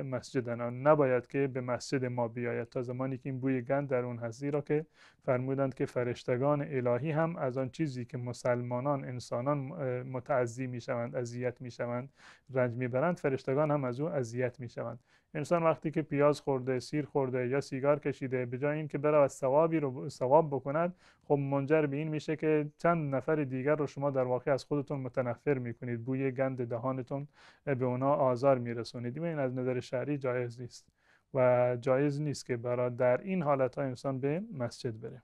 مسجدنا نباید که به مسجد ما بیاید تا زمانی که این بوی گند در اون هست را که فرمودند که فرشتگان الهی هم از آن چیزی که مسلمانان انسانان متعذی میشوند اذیت میشوند رنج میبرند فرشتگان هم از او اذیت میشوند انسان وقتی که پیاز خورده سیر خورده یا سیگار کشیده به جای اینکه بره و ثوابی رو ثواب بکند خب منجر به این میشه که چند نفر دیگر رو شما در واقع از خودتون متنفر میکنید بوی گند دهانتون به اونا آزار میرسونید این از نظر شهری جایز نیست و جایز نیست که برای در این حالت انسان به مسجد بره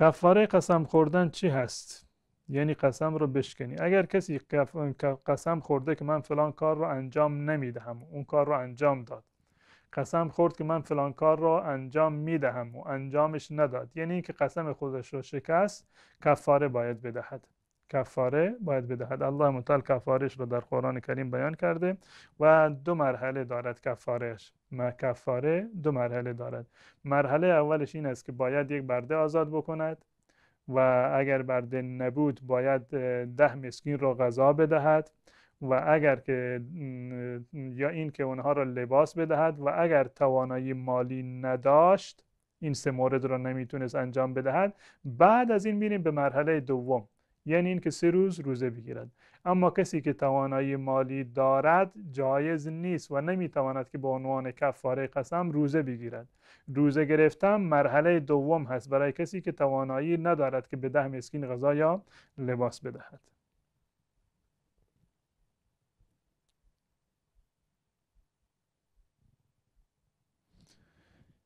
کفاره قسم خوردن چی هست یعنی قسم رو بشکنی اگر کسی قسم خورده که من فلان کار رو انجام نمیدهم اون کار رو انجام داد قسم خورد که من فلان کار را انجام میدهم و انجامش نداد یعنی اینکه قسم خودش رو شکست کفاره باید بدهد کفاره باید بدهد الله متعال کفارش رو در قرآن کریم بیان کرده و دو مرحله دارد کفارش ما کفاره دو مرحله دارد مرحله اولش این است که باید یک برده آزاد بکند و اگر بر نبود باید ده مسکین را غذا بدهد و اگر که یا این که اونها را لباس بدهد و اگر توانایی مالی نداشت این سه مورد را نمیتونست انجام بدهد بعد از این میریم به مرحله دوم یعنی این که سه روز روزه بگیرد اما کسی که توانایی مالی دارد جایز نیست و نمیتواند که به عنوان کفاره قسم روزه بگیرد روزه گرفتن مرحله دوم هست برای کسی که توانایی ندارد که به ده مسکین غذا یا لباس بدهد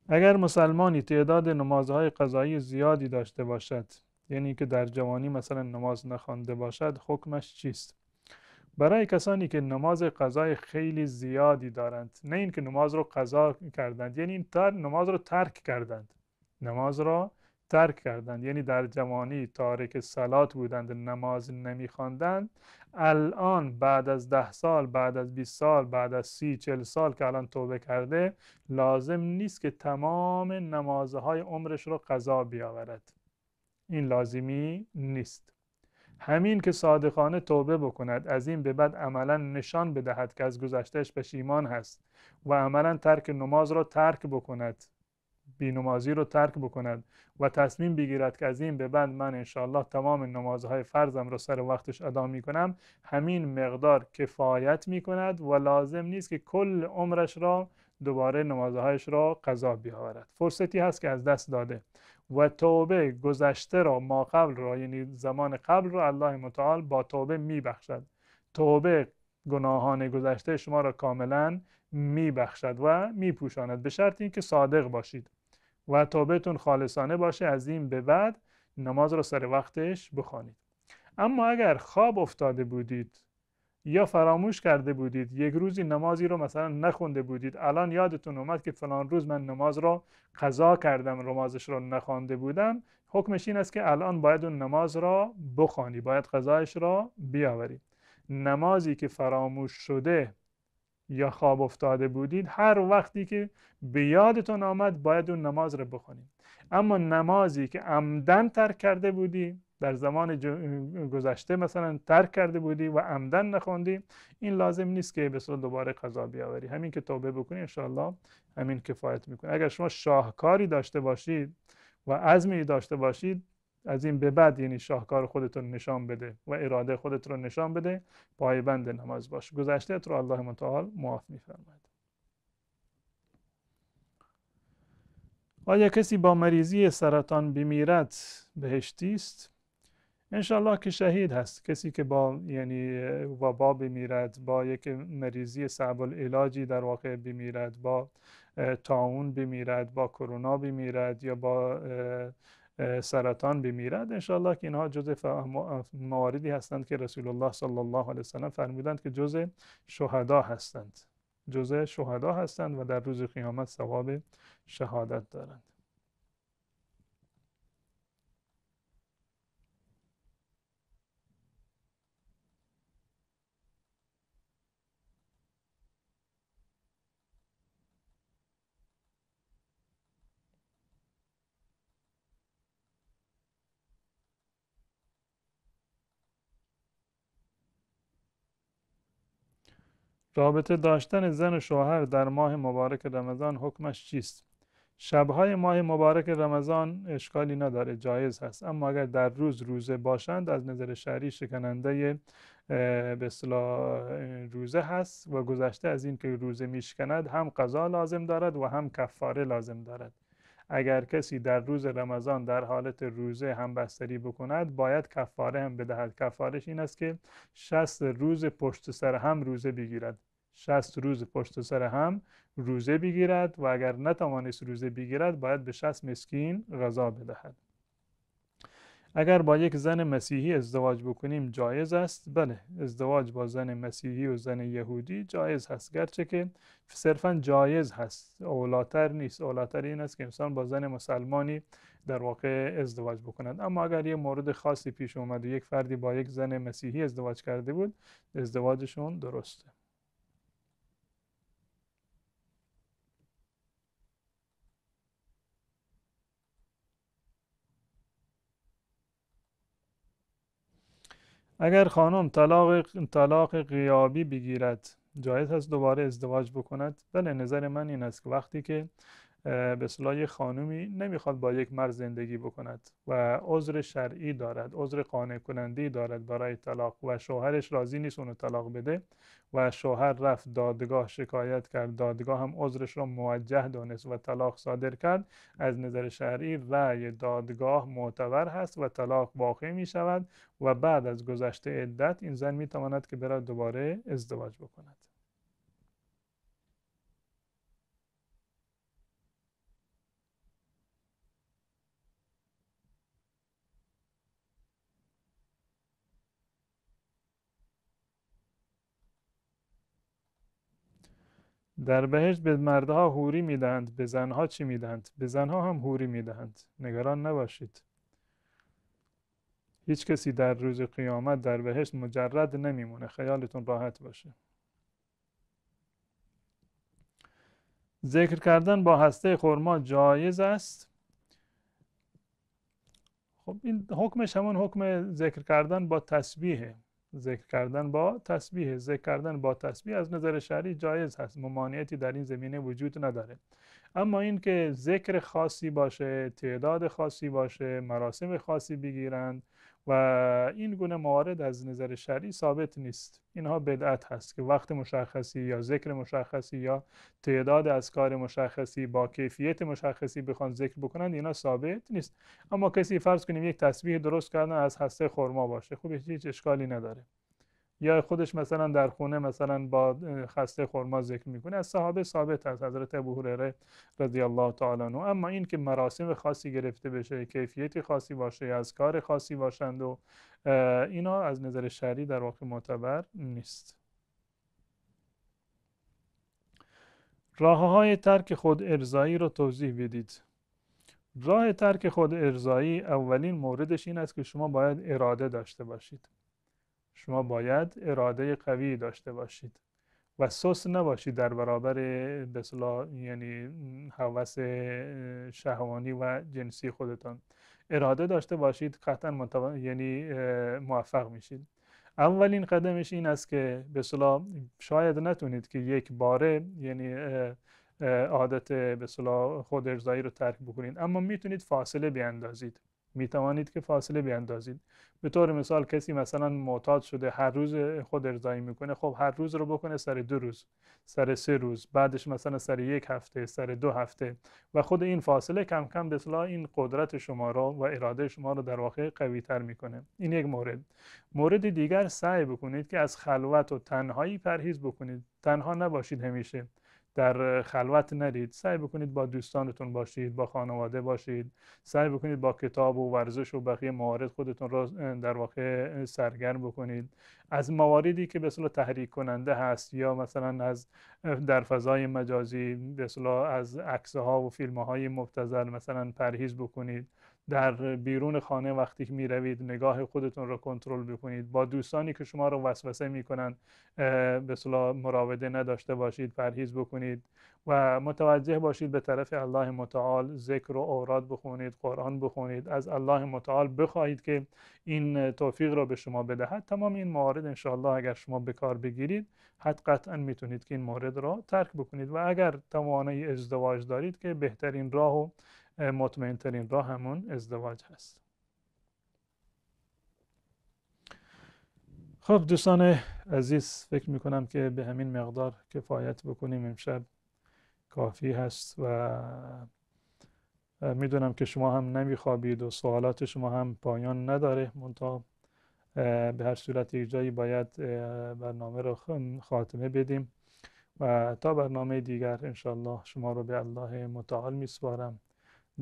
اگر مسلمانی تعداد نمازهای قضایی زیادی داشته باشد یعنی که در جوانی مثلا نماز نخوانده باشد حکمش چیست برای کسانی که نماز قضای خیلی زیادی دارند نه اینکه نماز رو قضا کردند یعنی نماز رو ترک کردند نماز را ترک کردند یعنی در جوانی تارک سلات بودند نماز نمیخواندند الان بعد از ده سال بعد از 20 سال بعد از سی چل سال که الان توبه کرده لازم نیست که تمام نمازهای عمرش رو قضا بیاورد این لازمی نیست همین که صادقانه توبه بکند از این به بعد عملا نشان بدهد که از گذشتهش پشیمان هست و عملا ترک نماز را ترک بکند بینمازی رو ترک بکند و تصمیم بگیرد که از این به بعد من انشاءالله تمام نمازهای فرضم را سر وقتش ادا می کنم همین مقدار کفایت می کند و لازم نیست که کل عمرش را دوباره نمازهایش را قضا بیاورد فرصتی هست که از دست داده و توبه گذشته را ما قبل را یعنی زمان قبل را الله متعال با توبه میبخشد توبه گناهان گذشته شما را کاملا میبخشد و میپوشاند به شرط اینکه صادق باشید و توبهتون خالصانه باشه از این به بعد نماز را سر وقتش بخوانید اما اگر خواب افتاده بودید یا فراموش کرده بودید یک روزی نمازی رو مثلا نخونده بودید الان یادتون اومد که فلان روز من نماز را قضا کردم نمازش رو نخوانده بودم حکمش این است که الان باید اون نماز را بخوانی باید قضایش را بیاوری نمازی که فراموش شده یا خواب افتاده بودید هر وقتی که به یادتون آمد باید اون نماز را بخونید اما نمازی که عمدن ترک کرده بودی در زمان گذشته مثلا ترک کرده بودی و عمدن نخوندی این لازم نیست که به دوباره قضا بیاوری همین که توبه بکنی انشاءالله همین کفایت میکنه اگر شما شاهکاری داشته باشید و عزمی داشته باشید از این به بعد یعنی شاهکار خودتون نشان بده و اراده خودت رو نشان بده پایبند نماز باش گذشته رو الله متعال معاف میفرماید آیا کسی با مریضی سرطان بمیرد بهشتی است انشالله که شهید هست کسی که با یعنی وبا بمیرد با یک مریضی صعب العلاجی در واقع بمیرد با تاون بمیرد با کرونا بمیرد یا با سرطان بمیرد انشاءالله که اینها جز مواردی هستند که رسول الله صلی الله علیه وسلم فرمودند که جز شهدا هستند جز شهدا هستند و در روز قیامت ثواب شهادت دارند رابطه داشتن زن و شوهر در ماه مبارک رمضان حکمش چیست؟ شبهای ماه مبارک رمضان اشکالی نداره جایز هست اما اگر در روز روزه باشند از نظر شهری شکننده به روزه هست و گذشته از این که روزه میشکند هم قضا لازم دارد و هم کفاره لازم دارد اگر کسی در روز رمضان در حالت روزه هم بستری بکند باید کفاره هم بدهد کفارش این است که 60 روز پشت سر هم روزه بگیرد 60 روز پشت سر هم روزه بگیرد و اگر نتوانست روزه بگیرد باید به 60 مسکین غذا بدهد اگر با یک زن مسیحی ازدواج بکنیم جایز است بله ازدواج با زن مسیحی و زن یهودی جایز هست گرچه که صرفا جایز هست اولاتر نیست اولاتر این است که انسان با زن مسلمانی در واقع ازدواج بکند اما اگر یه مورد خاصی پیش اومد و یک فردی با یک زن مسیحی ازدواج کرده بود ازدواجشون درسته اگر خانم طلاق طلاق غیابی بگیرد جایز هست دوباره ازدواج بکند بله نظر من این است که وقتی که به صلاح یک خانومی نمیخواد با یک مرد زندگی بکند و عذر شرعی دارد عذر قانع کننده دارد برای طلاق و شوهرش راضی نیست اونو طلاق بده و شوهر رفت دادگاه شکایت کرد دادگاه هم عذرش را موجه دانست و طلاق صادر کرد از نظر شرعی رأی دادگاه معتبر هست و طلاق واقع می شود و بعد از گذشته عدت این زن می تواند که برای دوباره ازدواج بکند در بهشت به مردها حوری میدهند به زنها چی میدهند به زنها هم هوری میدهند نگران نباشید هیچ کسی در روز قیامت در بهشت مجرد نمیمونه خیالتون راحت باشه ذکر کردن با هسته خرما جایز است خب این حکمش همون حکم ذکر کردن با تسبیحه ذکر کردن با تسبیح ذکر کردن با تسبیح از نظر شرعی جایز هست ممانعتی در این زمینه وجود نداره اما اینکه ذکر خاصی باشه تعداد خاصی باشه مراسم خاصی بگیرند و این گونه موارد از نظر شرعی ثابت نیست اینها بدعت هست که وقت مشخصی یا ذکر مشخصی یا تعداد از کار مشخصی با کیفیت مشخصی بخوان ذکر بکنند اینا ثابت نیست اما کسی فرض کنیم یک تسبیح درست کردن از هسته خرما باشه خوب هیچ اشکالی نداره یا خودش مثلا در خونه مثلا با خسته خرما ذکر میکنه از صحابه ثابت از حضرت ابو هرره رضی الله تعالی عنه اما این که مراسم خاصی گرفته بشه کیفیتی خاصی باشه از کار خاصی باشند و اینا از نظر شرعی در واقع معتبر نیست راه های ترک خود ارزایی رو توضیح بدید راه ترک خود ارزایی اولین موردش این است که شما باید اراده داشته باشید شما باید اراده قوی داشته باشید و سست نباشید در برابر به یعنی هوس شهوانی و جنسی خودتان اراده داشته باشید قطعا یعنی موفق میشید اولین قدمش این است که به شاید نتونید که یک باره یعنی عادت به خود ارزایی رو ترک بکنید اما میتونید فاصله بیاندازید می توانید که فاصله بیاندازید به طور مثال کسی مثلا معتاد شده هر روز خود ارضایی میکنه خب هر روز رو بکنه سر دو روز سر سه روز بعدش مثلا سر یک هفته سر دو هفته و خود این فاصله کم کم به اصطلاح این قدرت شما را و اراده شما رو در واقع قوی تر میکنه این یک مورد مورد دیگر سعی بکنید که از خلوت و تنهایی پرهیز بکنید تنها نباشید همیشه در خلوت نرید سعی بکنید با دوستانتون باشید با خانواده باشید سعی بکنید با کتاب و ورزش و بقیه موارد خودتون را در واقع سرگرم بکنید از مواردی که به اصطلاح تحریک کننده هست یا مثلا از در فضای مجازی به اصطلاح از عکس ها و فیلم های مبتذل مثلا پرهیز بکنید در بیرون خانه وقتی می روید نگاه خودتون رو کنترل بکنید با دوستانی که شما رو وسوسه می کنند به صلاح مراوده نداشته باشید پرهیز بکنید و متوجه باشید به طرف الله متعال ذکر و اوراد بخونید قرآن بخونید از الله متعال بخواهید که این توفیق رو به شما بدهد تمام این موارد انشاءالله اگر شما به کار بگیرید حد قطعا میتونید که این مورد را ترک بکنید و اگر توانایی ازدواج دارید که بهترین راه و مطمئن ترین راه همون ازدواج هست خب دوستان عزیز فکر میکنم که به همین مقدار کفایت بکنیم امشب کافی هست و میدونم که شما هم نمیخوابید و سوالات شما هم پایان نداره منتها به هر صورت جایی باید برنامه رو خاتمه بدیم و تا برنامه دیگر انشالله شما رو به الله متعال میسپارم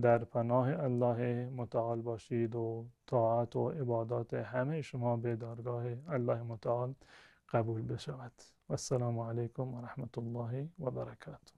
در پناه الله متعال باشید و طاعت و عبادات همه شما به دارگاه الله متعال قبول بشود و السلام علیکم و رحمت الله و برکاته